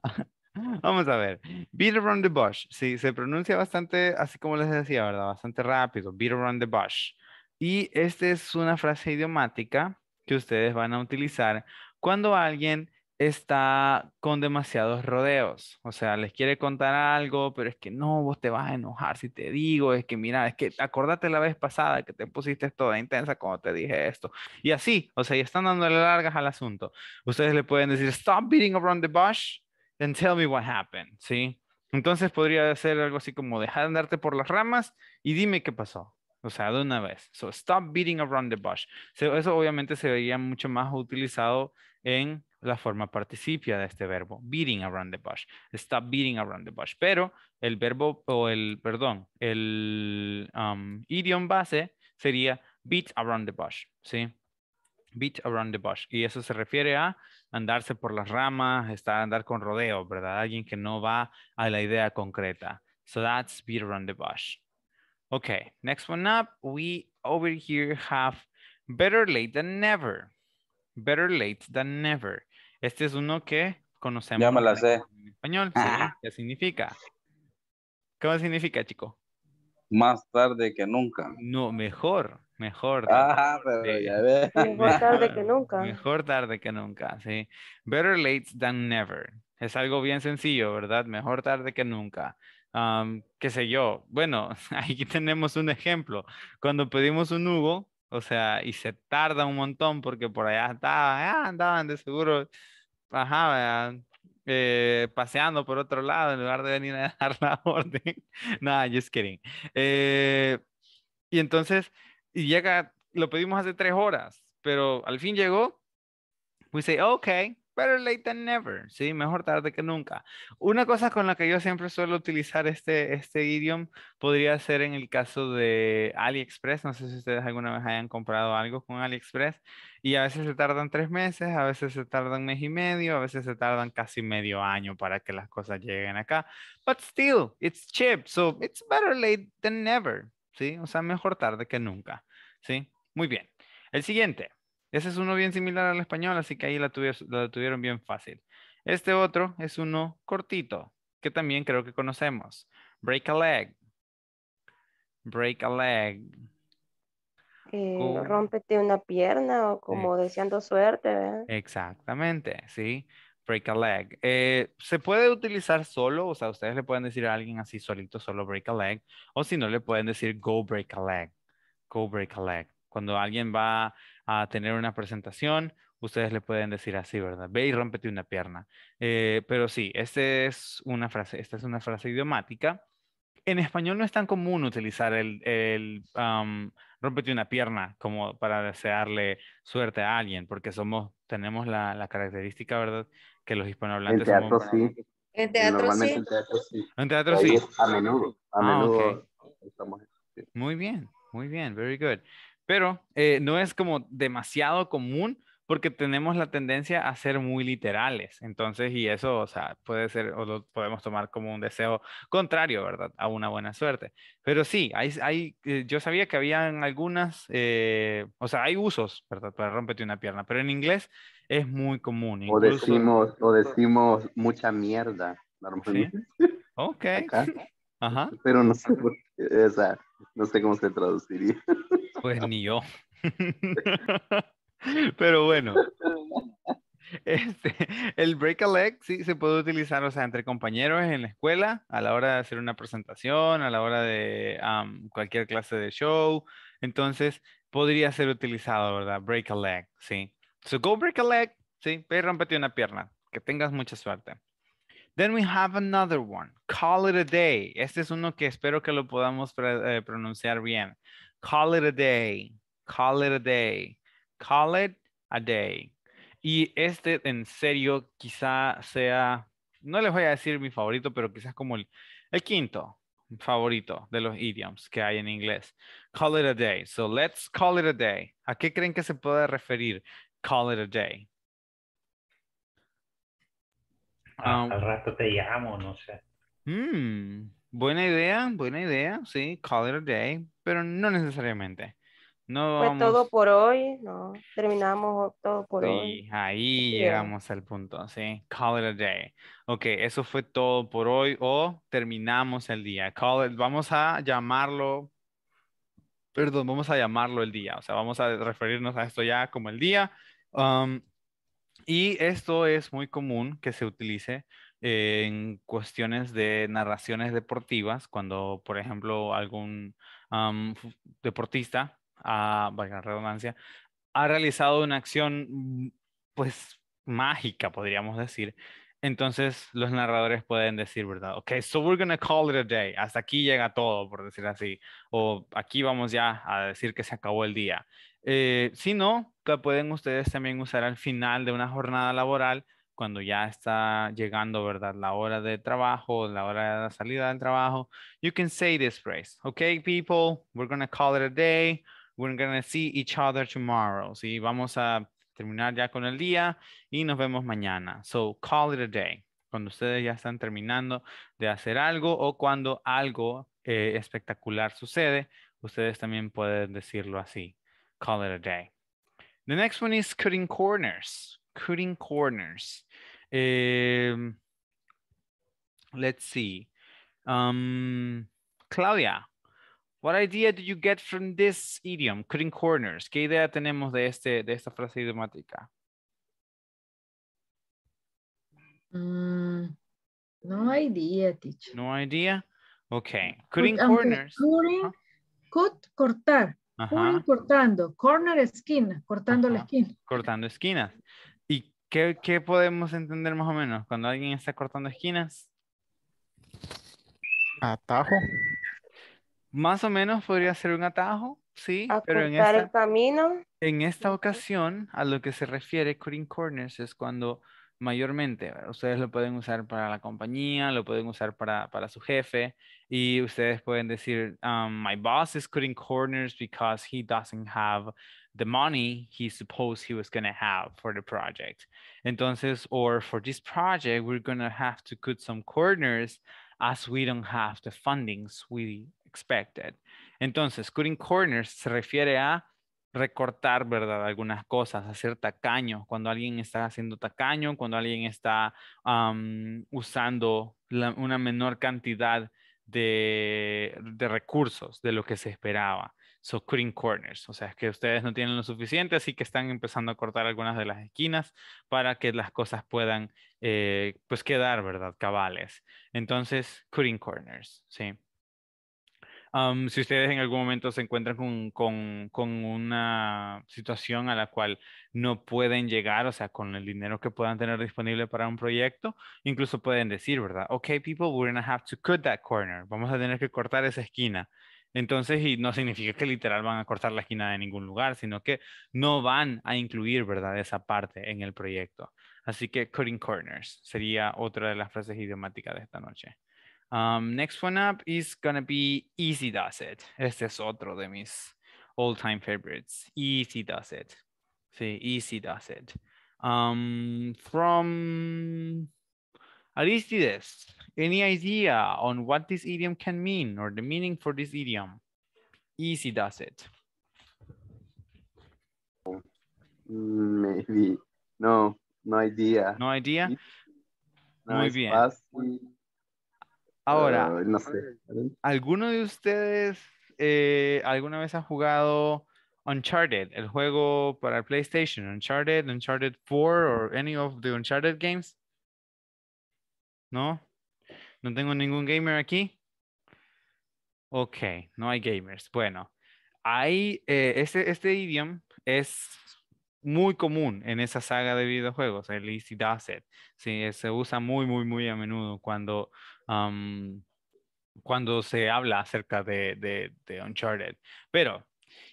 Vamos a ver. Beat around the bush. Sí, se pronuncia bastante, así como les decía, ¿verdad? Bastante rápido. Beat around the bush. Y esta es una frase idiomática que ustedes van a utilizar cuando alguien está con demasiados rodeos. O sea, les quiere contar algo, pero es que no, vos te vas a enojar si te digo, es que mira, es que acordate la vez pasada que te pusiste toda intensa cuando te dije esto. Y así, o sea, y están dándole largas al asunto. Ustedes le pueden decir, stop beating around the bush then tell me what happened, ¿sí? Entonces podría ser algo así como dejar de andarte por las ramas y dime qué pasó. O sea, de una vez. So, stop beating around the bush. eso obviamente se veía mucho más utilizado en la forma participia de este verbo, beating around the bush. Stop beating around the bush. Pero el verbo, o el, perdón, el um, idioma idiom base sería beat around the bush, ¿sí? Beat around the bush. Y eso se refiere a andarse por las ramas, estar, andar con rodeo, ¿verdad? Alguien que no va a la idea concreta. So that's beat around the bush. Okay, next one up, we over here have better late than never. Better late than never. Este es uno que conocemos en español. ¿Qué significa? ¿Qué significa, chico? Más tarde que nunca. No, mejor. Mejor tarde. Ah, *laughs* Mejor tarde que nunca. Mejor tarde que nunca, sí. Better late than never. Es algo bien sencillo, ¿verdad? Mejor tarde que nunca. qué sé yo. Bueno, aquí *laughs* tenemos un ejemplo. Cuando pedimos un Hugo, o sea, y se tarda un montón porque por allá andaban, andaban de seguro, ajá, eh, paseando por otro lado en lugar de venir a *laughs* dar la orden. No, just kidding. Eh, y entonces y llega, lo pedimos hace tres horas, pero al fin llegó. We say, ok, better late than never, ¿sí? Mejor tarde que nunca. Una cosa con la que yo siempre suelo utilizar este, este idiom podría ser en el caso de AliExpress. No sé si ustedes alguna vez hayan comprado algo con AliExpress y a veces se tardan tres meses, a veces se tardan mes y medio, a veces se tardan casi medio año para que las cosas lleguen acá. But still, it's cheap, so it's better late than never. ¿sí? O sea, mejor tarde que nunca, ¿sí? Muy bien. El siguiente. Ese es uno bien similar al español, así que ahí la, tuvieron bien fácil. Este otro es uno cortito, que también creo que conocemos. Break a leg. Break a leg. Eh, una pierna o como deseando suerte. Exactamente, sí break a leg. Eh, se puede utilizar solo, o sea, ustedes le pueden decir a alguien así solito, solo break a leg, o si no, le pueden decir go break a leg, go break a leg. Cuando alguien va a tener una presentación, ustedes le pueden decir así, ¿verdad? Ve y rompete una pierna. Eh, pero sí, esta es una frase, esta es una frase idiomática. En español no es tan común utilizar el, el una pierna como para desearle suerte a alguien, porque somos, tenemos la, la característica, ¿verdad? que los hispanohablantes. En teatro sí. En teatro sí. En teatro sí. En teatro sí. A menudo. A ah, menudo estamos... Muy bien, muy bien, very good. Pero eh, no es como demasiado común, porque tenemos la tendencia a ser muy literales. Entonces, y eso, o sea, puede ser, o lo podemos tomar como un deseo contrario, ¿verdad? A una buena suerte. Pero sí, hay, hay eh, yo sabía que habían algunas, eh, o sea, hay usos, ¿verdad? Para romperte una pierna, pero en inglés es muy común. O, decimos, o decimos mucha mierda, normalmente. Ok. Ajá. Pero no sé, o sea, no sé cómo se traduciría. Pues ni yo. *laughs* *laughs* Pero bueno. Este, el break a leg sí se puede utilizar, o sea, entre compañeros en la escuela, a la hora de hacer una presentación, a la hora de cualquier clase de show. Entonces, podría ser utilizado, ¿verdad? Break a leg, sí. So go break a leg, sí, pero rompete una pierna. Que tengas mucha suerte. Then we have another one. Call it a day. Este es uno que espero que lo podamos eh, pronunciar bien. Call it a day. Call it a day. Call it a day. Y este, en serio, quizá sea, no les voy a decir mi favorito, pero quizás como el, quinto favorito de los idioms que hay en inglés. Call it a day. So let's call it a day. ¿A qué creen que se puede referir call it a day? Ah, um, al rato te llamo, no sé. Hmm, buena idea, buena idea, sí, call it a day, pero no necesariamente. No Fue todo por hoy, ¿no? Terminamos todo por hoy. Ahí llegamos al punto, ¿sí? Call it a day. Ok, eso fue todo por hoy o terminamos el día. Call vamos a llamarlo, perdón, vamos a llamarlo el día. O sea, vamos a referirnos a esto ya como el día. Um, y esto es muy común que se utilice en cuestiones de narraciones deportivas, cuando, por ejemplo, algún um, deportista ha, redundancia, ha realizado una acción, pues, mágica, podríamos decir. Entonces, los narradores pueden decir, ¿verdad? Ok, so we're gonna call it a day. Hasta aquí llega todo, por decir así. O aquí vamos ya a decir que se acabó el día. Eh, si no, que pueden ustedes también usar al final de una jornada laboral, cuando ya está llegando, ¿verdad? La hora de trabajo, la hora de salida del trabajo. You can say this phrase. ok people, we're gonna call it a day. We're gonna see each other tomorrow. ¿sí? Vamos a terminar ya con el día y nos vemos mañana. So call it a day. Cuando ustedes ya están terminando de hacer algo o cuando algo eh, espectacular sucede, ustedes también pueden decirlo así. Call it a day. The next one is cutting corners. Cutting corners. Em, let's see. Um, Claudia, What idea do you get from this idiom, cutting corners? ¿Qué idea tenemos de, este, de esta frase idiomática? Mm, no idea, teacher. No idea? Okay. Mm, cutting corners. cut, cortar. cortando. Corner, esquina. Cortando la esquina. Cortando esquinas. ¿Y qué, qué podemos entender más o menos cuando alguien está cortando esquinas? Atajo. Más o menos podría ser un atajo, sí, pero en esta, el camino. en esta ocasión a lo que se refiere Cutting Corners es cuando mayormente eh, ustedes lo pueden usar para la compañía, lo pueden usar para, para su jefe y ustedes pueden decir, um, my boss is cutting corners because he doesn't have the money he supposed he was going to have for the project. Entonces, or for this project, we're going to have to cut some corners as we don't have the funding, we expected. Entonces, cutting corners se refiere a recortar, ¿verdad? Algunas cosas, hacer tacaño, cuando alguien está haciendo tacaño, cuando alguien está usando una menor cantidad de, recursos de lo que se esperaba. So, cutting corners, o sea, es que ustedes no tienen lo suficiente, así que están empezando a cortar algunas de las esquinas para que las cosas puedan, eh, pues, quedar, ¿verdad? Cabales. Entonces, cutting corners, ¿sí? si ustedes en algún momento se encuentran con, con, una situación a la cual no pueden llegar, o sea, con el dinero que puedan tener disponible para un proyecto, incluso pueden decir, ¿verdad? Ok, people, we're going to have to cut that corner. Vamos a tener que cortar esa esquina. Entonces, y no significa que literal van a cortar la esquina de ningún lugar, sino que no van a incluir, ¿verdad?, esa parte en el proyecto. Así que cutting corners sería otra de las frases idiomáticas de esta noche. Um, next one up is gonna be Easy Does It. Este es otro de mis all-time favorites. Easy Does It. Sí, Easy Does It. Um, from Aristides, any idea on what this idiom can mean or the meaning for this idiom? Easy Does It. Maybe. No, no idea. No idea? No Muy bien. Fácil. Ahora, ¿alguno de ustedes eh, alguna vez ha jugado Uncharted, el juego para PlayStation? Uncharted, Uncharted 4 o any of the Uncharted games? ¿No? No tengo ningún gamer aquí. Ok, no hay gamers. Bueno, hay, eh, este, idioma es muy común en esa saga de videojuegos, el Easy Does It. se usa muy, muy, muy a menudo cuando cuando se habla acerca de, Uncharted. Pero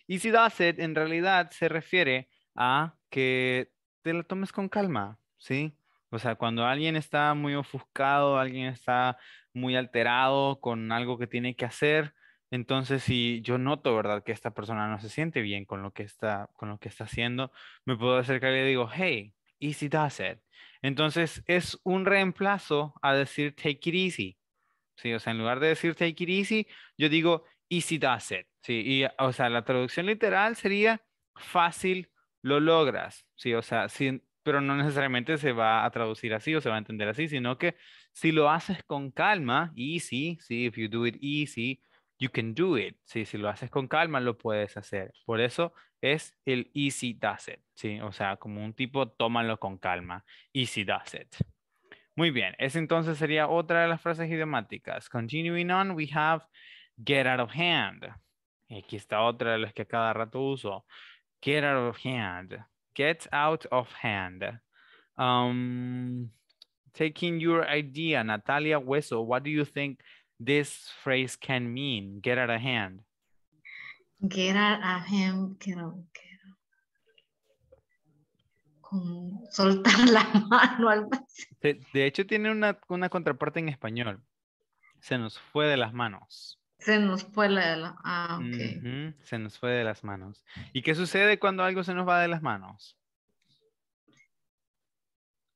Easy Does It en realidad se refiere a que te lo tomes con calma, ¿sí? O sea, cuando alguien está muy ofuscado, alguien está muy alterado con algo que tiene que hacer, entonces si yo noto, ¿verdad?, que esta persona no se siente bien con lo que está, con lo que está haciendo, me puedo acercar y le digo, hey, easy does it. Entonces es un reemplazo a decir take it easy. ¿sí? O sea, en lugar de decir take it easy, yo digo easy does it. ¿sí? Y, o sea, la traducción literal sería fácil lo logras. ¿sí? O sea, pero no necesariamente se va a traducir así o se va a entender así, sino que si lo haces con calma, easy, ¿sí? if you do it easy, You can do it. ¿sí? Si lo haces con calma, lo puedes hacer. Por eso es el easy does it. ¿sí? O sea, como un tipo, tómalo con calma. Easy does it. Muy bien. Esa entonces sería otra de las frases idiomáticas. Continuing on, we have get out of hand. aquí está otra de las que cada rato uso. Get out of hand. Get out of hand. Um, taking your idea, Natalia Hueso, what do you think this phrase can mean get out of hand. Get out of hand, get soltar la *laughs* mano al de, de hecho, tiene una, contraparte en español. Se nos fue de las manos. Se nos fue la ah, Se nos fue de las manos. ¿Y qué sucede cuando algo se nos va de las manos?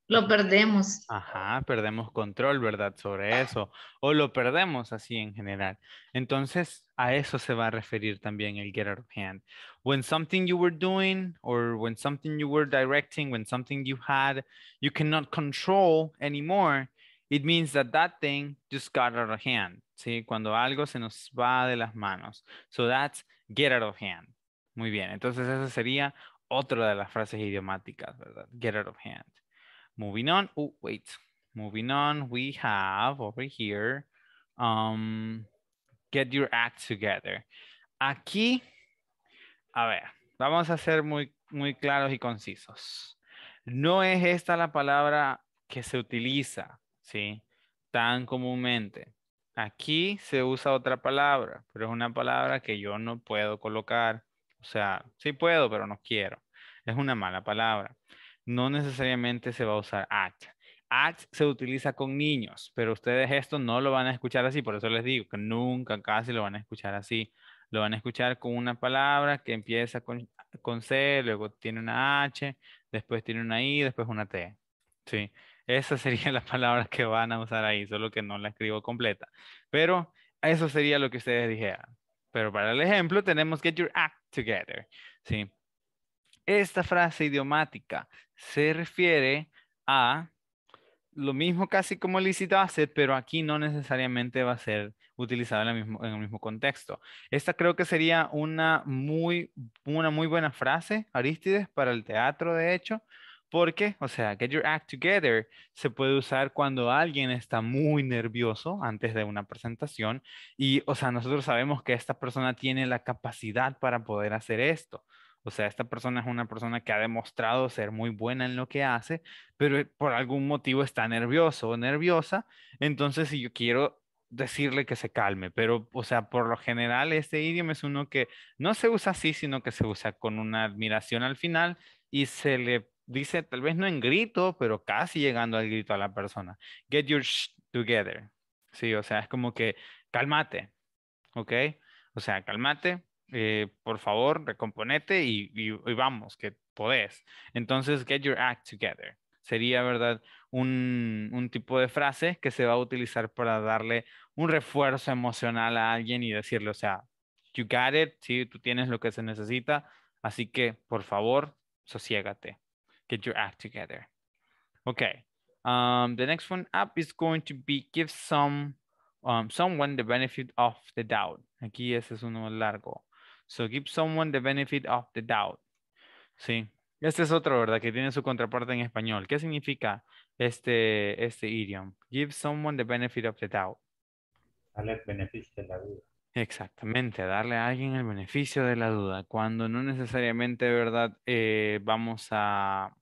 Lo perdemos. Ajá, perdemos control, ¿verdad? Sobre eso. O lo perdemos así en general. Entonces, a eso se va a referir también el get out of hand. When something you were doing or when something you were directing, when something you had, you cannot control anymore, it means that that thing just got out of hand. ¿Sí? Cuando algo se nos va de las manos. So that's get out of hand. Muy bien. Entonces, esa sería otra de las frases idiomáticas, ¿verdad? Get out of hand. Moving on. Oh, wait. Moving on, we have over here, um, get your act together. Aquí, a ver, vamos a ser muy, muy claros y concisos. No es esta la palabra que se utiliza, ¿sí? Tan comúnmente. Aquí se usa otra palabra, pero es una palabra que yo no puedo colocar. O sea, sí puedo, pero no quiero. Es una mala palabra no necesariamente se va a usar at. Act se utiliza con niños, pero ustedes esto no lo van a escuchar así, por eso les digo que nunca casi lo van a escuchar así. Lo van a escuchar con una palabra que empieza con, con C, luego tiene una H, después tiene una I, después una T. Sí, esa *laughs* sería la palabra que van a usar ahí, solo que no la escribo completa. Pero eso sería lo que ustedes dijeran. Pero para el ejemplo tenemos get your act together. Sí, esta frase idiomática se refiere a lo mismo casi como hace, pero aquí no necesariamente va a ser utilizada en, el mismo contexto. Esta creo que sería una muy, una muy buena frase, Aristides, para el teatro, de hecho, porque, o sea, get your act together se puede usar cuando alguien está muy nervioso antes de una presentación y, o sea, nosotros sabemos que esta persona tiene la capacidad para poder hacer esto. O sea, esta persona es una persona que ha demostrado ser muy buena en lo que hace, pero eh, por algún motivo está nervioso o nerviosa. Entonces, si yo quiero decirle que se calme, pero, o sea, por lo general este idioma es uno que no se usa así, sino que se usa con una admiración al final y se le dice, tal vez no en grito, pero casi llegando al grito a la persona. Get your sh together. Sí, o sea, es como que cálmate, ¿ok? O sea, cálmate, eh, por favor, recomponete y, vamos, que podés. Entonces, get your act together. Sería, ¿verdad? Un, tipo de frase que se va a utilizar para darle un refuerzo emocional a alguien y decirle, o sea, you got it, sí, tú tienes lo que se necesita, así que, por favor, sosiégate. Get your act together. Okay. Um, the next one up is going to be give some, um, someone the benefit of the doubt. Aquí ese es uno largo. So give someone the benefit of the doubt. Sí. Este es otro, ¿verdad? Que tiene su contraparte en español. ¿Qué significa este, este idiom? Give someone the benefit of the doubt. Darle el beneficio de la duda. Exactamente, darle a alguien el beneficio de la duda, cuando no necesariamente, ¿verdad? Eh, vamos a,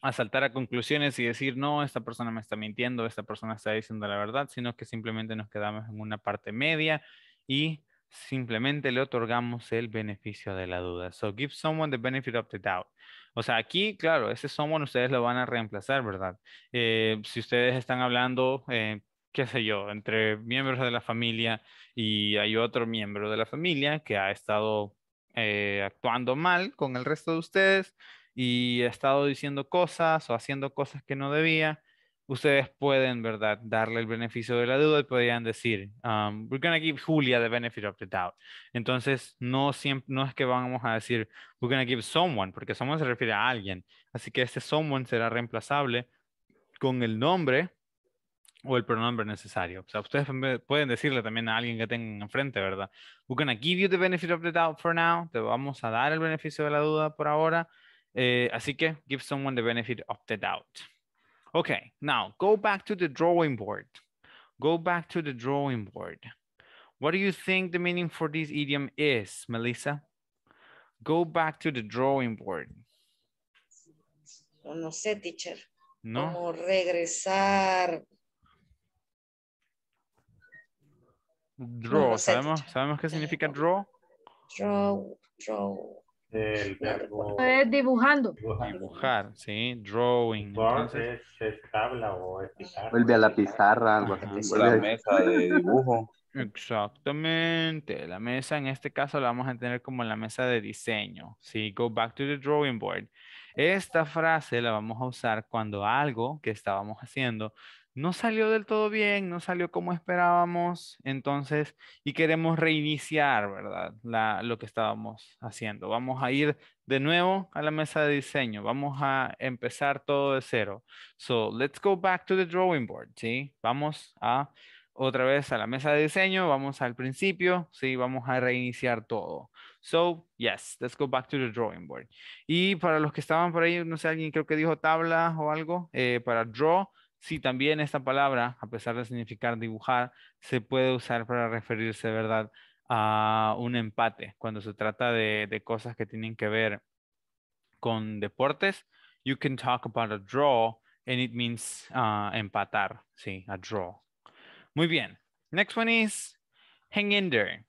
a saltar a conclusiones y decir, no, esta persona me está mintiendo, esta persona está diciendo la verdad, sino que simplemente nos quedamos en una parte media y simplemente le otorgamos el beneficio de la duda. So give someone the benefit of the doubt. O sea, aquí, claro, ese someone ustedes lo van a reemplazar, ¿verdad? Eh, si ustedes están hablando, eh, qué sé yo, entre miembros de la familia y hay otro miembro de la familia que ha estado eh, actuando mal con el resto de ustedes y ha estado diciendo cosas o haciendo cosas que no debía, ustedes pueden, ¿verdad?, darle el beneficio de la duda y podrían decir, um, we're going to give Julia the benefit of the doubt. Entonces, no, siempre, no es que vamos a decir, we're going to give someone, porque someone se refiere a alguien. Así que este someone será reemplazable con el nombre o el pronombre necesario. O sea, ustedes pueden decirle también a alguien que tengan enfrente, ¿verdad? We're going to give you the benefit of the doubt for now. Te vamos a dar el beneficio de la duda por ahora. Eh, así que, give someone the benefit of the doubt. Okay, now go back to the drawing board. Go back to the drawing board. What do you think the meaning for this idiom is, Melissa? Go back to the drawing board. No sé, teacher. No. Como regresar. Draw, no, sé, ¿sabemos, ¿sabemos qué eh, significa draw? Draw, draw. El dibujando. Dibujar, sí. Drawing. Entonces, o Vuelve a la pizarra, algo así. la mesa de *laughs* dibujo. Exactamente. La mesa en este caso la vamos a tener como la mesa de diseño. Sí, go back to the drawing board. Esta frase la vamos a usar cuando algo que estábamos haciendo no salió del todo bien, no salió como esperábamos, entonces, y queremos reiniciar, ¿verdad? lo que estábamos haciendo. Vamos a ir de nuevo a la mesa de diseño, vamos a empezar todo de cero. So, let's go back to the drawing board, ¿sí? Vamos a otra vez a la mesa de diseño, vamos al principio, ¿sí? Vamos a reiniciar todo. So, yes, let's go back to the drawing board. Y para los que estaban por ahí, no sé, alguien creo que dijo tabla o algo, eh, para draw, sí, también esta palabra, a pesar de significar dibujar, se puede usar para referirse, ¿verdad?, a un empate. Cuando se trata de, cosas que tienen que ver con deportes, you can talk about a draw and it means ah, empatar, sí, a draw. Muy bien. Next one is hang in there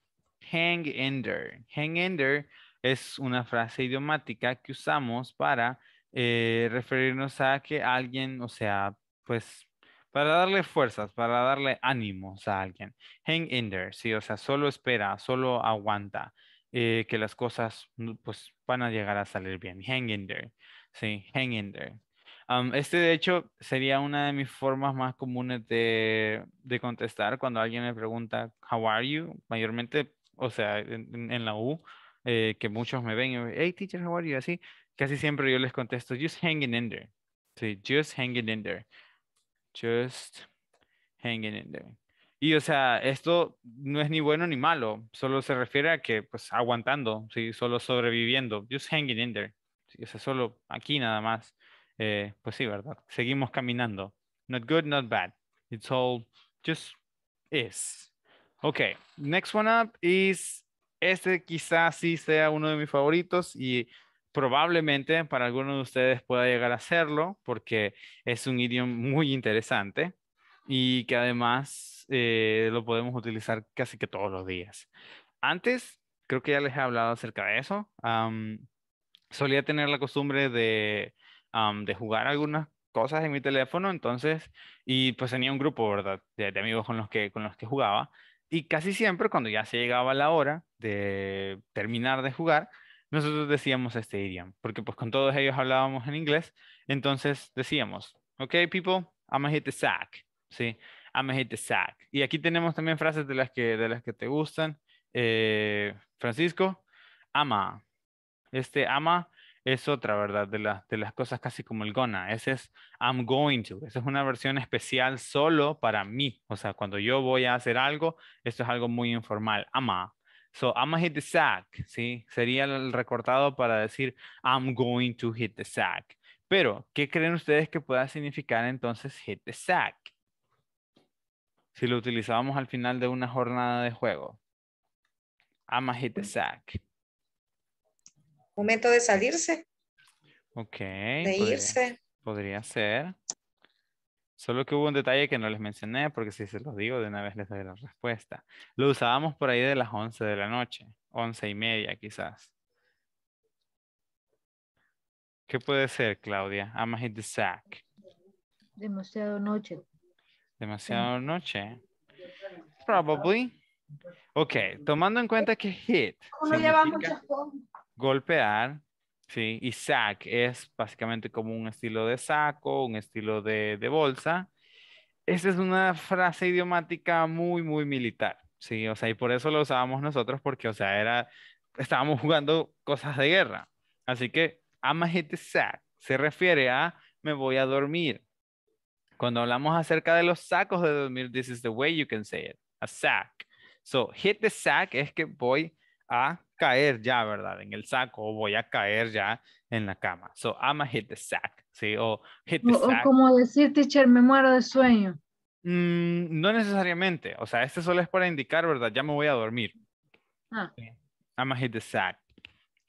hang in there. Hang in there es una frase idiomática que usamos para eh, referirnos a que alguien, o sea, pues para darle fuerzas, para darle ánimos a alguien. Hang in there, sí, o sea, solo espera, solo aguanta eh, que las cosas mm, pues van a llegar a salir bien. Hang in there, sí, hang in there. este, de hecho, sería una de mis formas más comunes de, contestar cuando alguien me pregunta, How are you? Mayormente o sea, en, la U, eh, que muchos me ven y me hey teacher, how are you? Así, casi siempre yo les contesto, just hanging in there. Sí, just hanging in there. Just hanging in there. Y o sea, esto no es ni bueno ni malo, solo se refiere a que pues aguantando, ¿sí? solo sobreviviendo, just hanging in there. O sea, solo aquí nada más. Eh, pues sí, ¿verdad? Seguimos caminando. Not good, not bad. It's all just is. Ok, next one up is, este quizás sí sea uno de mis favoritos y probablemente para algunos de ustedes pueda llegar a serlo porque es un idioma muy interesante y que además eh, lo podemos utilizar casi que todos los días. Antes, creo que ya les he hablado acerca de eso. solía tener la costumbre de, de jugar algunas cosas en mi teléfono, entonces, y pues tenía un grupo, ¿verdad? De, de, amigos con los que, con los que jugaba. Y casi siempre cuando ya se llegaba la hora de terminar de jugar, nosotros decíamos este idioma, porque pues con todos ellos hablábamos en inglés, entonces decíamos, ok people, I'm gonna hit the sack, ¿sí? I'm gonna hit the sack. Y aquí tenemos también frases de las que, de las que te gustan. Eh, Francisco, ama. Este ama es otra, ¿verdad? De, de las cosas casi como el gonna. Ese es I'm going to. Esa es una versión especial solo para mí. O sea, cuando yo voy a hacer algo, esto es algo muy informal. Ama. So, I'ma hit the sack, ¿sí? Sería el recortado para decir I'm going to hit the sack. Pero, ¿qué creen ustedes que pueda significar entonces hit the sack? Si lo utilizábamos al final de una jornada de juego. I'ma hit the sack momento de salirse. Ok. De irse. Podría ser. Solo que hubo un detalle que no les mencioné, porque si se los digo, de una vez les doy la respuesta. Lo usábamos por ahí de las 11 de la noche, 11 y media quizás. ¿Qué puede ser, Claudia? I'm hit the sack. Demasiado noche. Demasiado noche. Probably. Ok, tomando en cuenta que hit golpear, ¿sí? Y sack es básicamente como un estilo de saco, un estilo de, bolsa. Esa es una frase idiomática muy, muy militar, ¿sí? O sea, y por eso lo usábamos nosotros, porque, o sea, era, estábamos jugando cosas de guerra. Así que, hit the sack se refiere a me voy a dormir. Cuando hablamos acerca de los sacos de dormir, this is the way you can say it, a sack. So, hit the sack es que voy a caer ya, ¿verdad? En el saco, o voy a caer ya en la cama. So, I'm hit the sack, ¿sí? O hit the sack. O como decir, teacher, me muero de sueño. Mm, no necesariamente. O sea, este solo es para indicar, ¿verdad? Ya me voy a dormir. Ah. I'm hit the sack.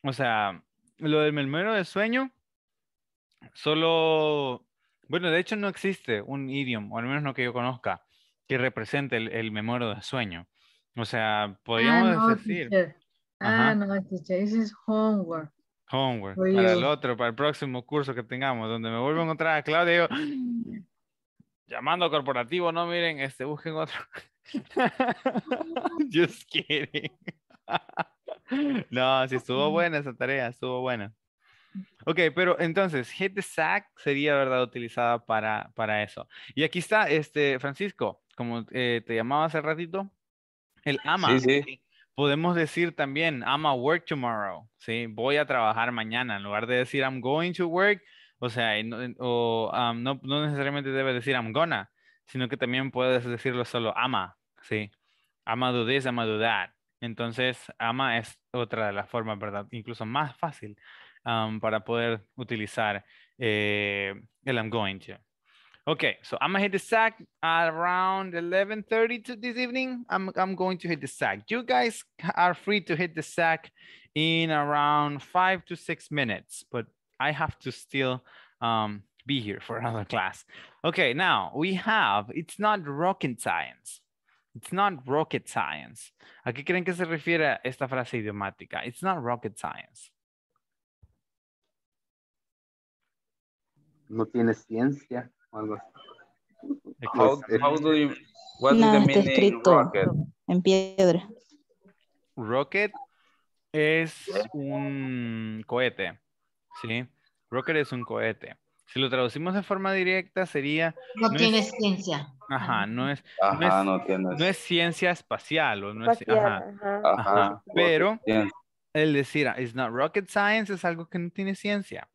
O sea, lo del me muero de sueño, solo... Bueno, de hecho no existe un idioma, o al menos no que yo conozca, que represente el, me muero de sueño. O sea, ah, podríamos decir... Ah, no, teacher, ese es homework. Homework. Para el otro, para el próximo curso que tengamos, donde me vuelvo a encontrar a Claudio *gasps* llamando corporativo, no, miren, este, busquen otro. Just *laughs* kidding. *laughs* no, sí estuvo buena esa tarea, estuvo buena. Ok, pero entonces, hit the sack sería, ¿verdad?, utilizada para, para eso. Y aquí está, este, Francisco, como eh, te llamaba hace ratito, el AMA. Sí, sí podemos decir también, I'm to work tomorrow, ¿sí? Voy a trabajar mañana, en lugar de decir I'm going to work, o sea, no, o, no, necesariamente debes decir I'm gonna, sino que también puedes decirlo solo ama, ¿sí? Ama do this, ama do that. Entonces, ama es otra de las formas, ¿verdad? Incluso más fácil para poder utilizar eh, el I'm going to. Okay, so I'm gonna hit the sack at around 11.30 to this evening. I'm, I'm going to hit the sack. You guys are free to hit the sack in around five to six minutes, but I have to still um, be here for *laughs* another class. Okay, now we have, it's not rocket science. It's not rocket science. ¿A qué creen que se refiere esta frase idiomática? It's not rocket science. No tiene ciencia. rocket? en piedra. Rocket es un cohete, ¿sí? Rocket es un cohete. Si lo traducimos de forma directa sería... No, tiene ciencia. Ajá, no es, ciencia espacial. Pero el decir, it's not rocket science es algo que no tiene ciencia.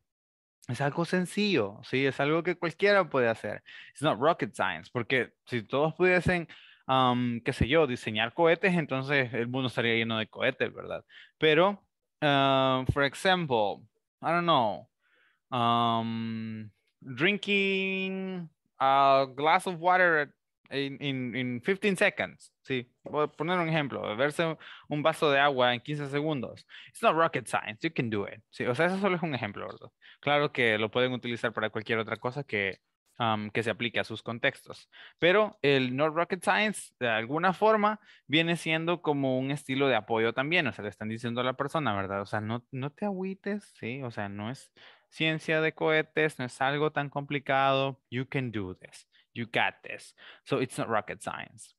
Es algo sencillo, ¿sí? Es algo que cualquiera puede hacer. It's not rocket science, porque si todos pudiesen, qué sé yo, diseñar cohetes, entonces el mundo estaría lleno de cohetes, ¿verdad? Pero, por ah, for example, I don't know, drinking a glass of water at in, 15 seconds. Sí, voy a poner un ejemplo, beberse un vaso de agua en 15 segundos. It's not rocket science, you can do it. Sí, o sea, eso solo es un ejemplo, ¿verdad? Claro que lo pueden utilizar para cualquier otra cosa que, um, que se aplique a sus contextos. Pero el not rocket science, de alguna forma, viene siendo como un estilo de apoyo también. O sea, le están diciendo a la persona, ¿verdad? O sea, no, no te agüites, sí, o sea, no es ciencia de cohetes, no es algo tan complicado. You can do this. You got this. So it's not rocket science.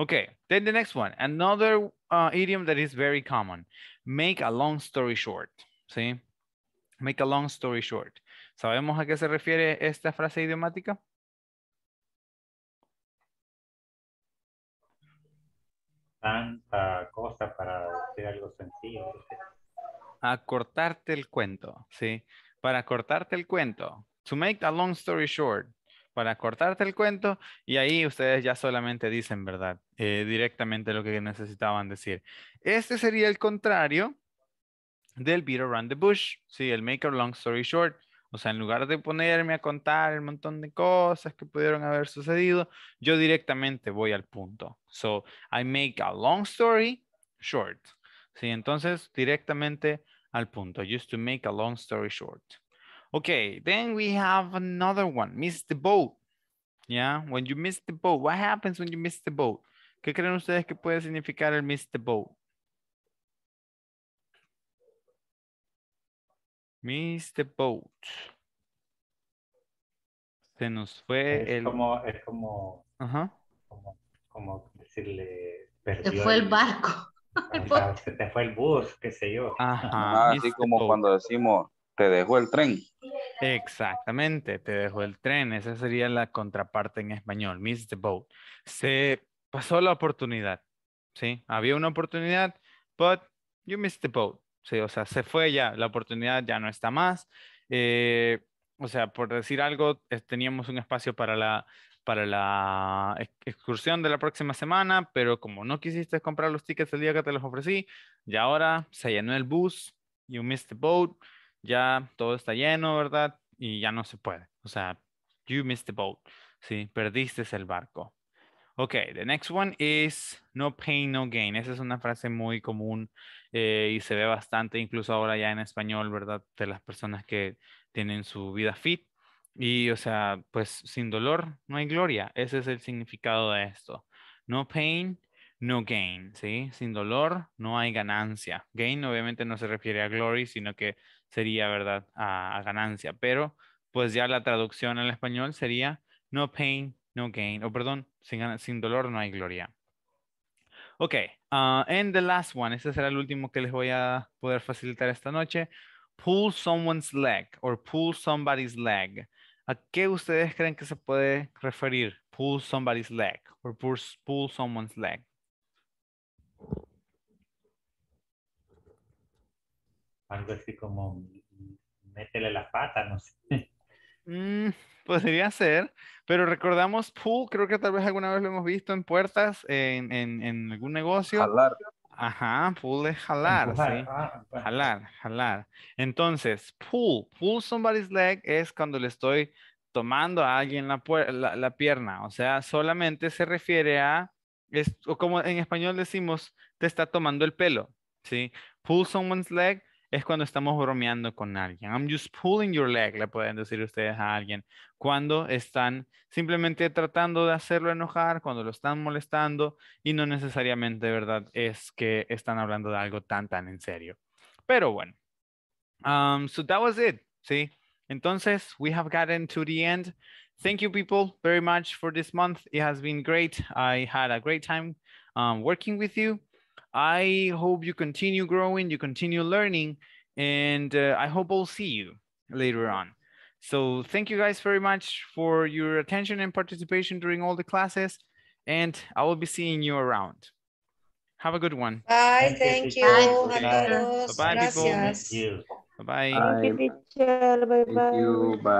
Okay, then the next one, another uh, idiom that is very common, make a long story short, ¿sí? Make a long story short. ¿Sabemos a qué se refiere esta frase idiomática? Tanta cosa para hacer algo sencillo. A cortarte el cuento, ¿sí? Para cortarte el cuento. To make a long story short. para cortarte el cuento y ahí ustedes ya solamente dicen, ¿verdad? Eh, directamente lo que necesitaban decir. Este sería el contrario del beat around the bush, sí, el make a long story short. O sea, en lugar de ponerme a contar el montón de cosas que pudieron haber sucedido, yo directamente voy al punto. So, I make a long story short. Sí, entonces directamente al punto. I used to make a long story short. Okay, then we have another one, miss the boat. Yeah, when you miss the boat, what happens when you miss the boat? ¿Qué creen ustedes que puede significar el miss the boat? Miss the boat. Se nos fue es el... Como, es como, Ajá. como, decirle... se fue el, barco. *laughs* se te fue el bus, qué sé yo. Ajá, ah, así como cuando decimos te dejó el tren. Exactamente, te dejó el tren. Esa sería la contraparte en español, missed the boat. Se pasó la oportunidad, ¿sí? Había una oportunidad, but you missed the boat. o sea, se fue ya, la oportunidad ya no está más. Eh, o sea, por decir algo, teníamos un espacio para la, para la excursión de la próxima semana, pero como no quisiste comprar los tickets el día que te los ofrecí, ya ahora se llenó el bus, you missed the boat, ya todo está lleno, ¿verdad? Y ya no se puede. O sea, you missed the boat. Sí, perdiste el barco. Ok, the next one is no pain, no gain. Esa es una frase muy común eh, y se ve bastante, incluso ahora ya en español, ¿verdad? De las personas que tienen su vida fit. Y, o sea, pues sin dolor no hay gloria. Ese es el significado de esto. No pain, no gain, ¿sí? Sin dolor no hay ganancia. Gain obviamente no se refiere a glory, sino que sería, ¿verdad?, a, ganancia. Pero pues ya la traducción al español sería no pain, no gain, o perdón, sin, sin dolor no hay gloria. Ok, ah, and the last one, este será el último que les voy a poder facilitar esta noche. Pull someone's leg or pull somebody's leg. ¿A qué ustedes creen que se puede referir? Pull somebody's leg or pull someone's leg. algo así como métele la pata, no sé. Mm, podría ser, pero recordamos pool, creo que tal vez alguna vez lo hemos visto en puertas, en, en, algún negocio. Jalar. Ajá, pull es jalar, sí. Ah, jalar, jalar. Entonces, pull, pull somebody's leg es cuando le estoy tomando a alguien la, pierna, o sea, solamente se refiere a, es, o como en español decimos, te está tomando el pelo, ¿sí? Pull someone's leg es cuando estamos bromeando con alguien. I'm just pulling your leg, le pueden decir ustedes a alguien. Cuando están simplemente tratando de hacerlo enojar, cuando lo están molestando y no necesariamente, ¿verdad? Es que están hablando de algo tan, tan en serio. Pero bueno. Um, so that was it, ¿sí? Entonces, we have gotten to the end. Thank you, people, very much for this month. It has been great. I had a great time um, working with you. I hope you continue growing, you continue learning, and uh, I hope I'll see you later on. So thank you guys very much for your attention and participation during all the classes, and I will be seeing you around. Have a good one. Bye, thank, thank you. Bye, Bye, Bye, you. Bye. Bye. Bye. Bye. Bye.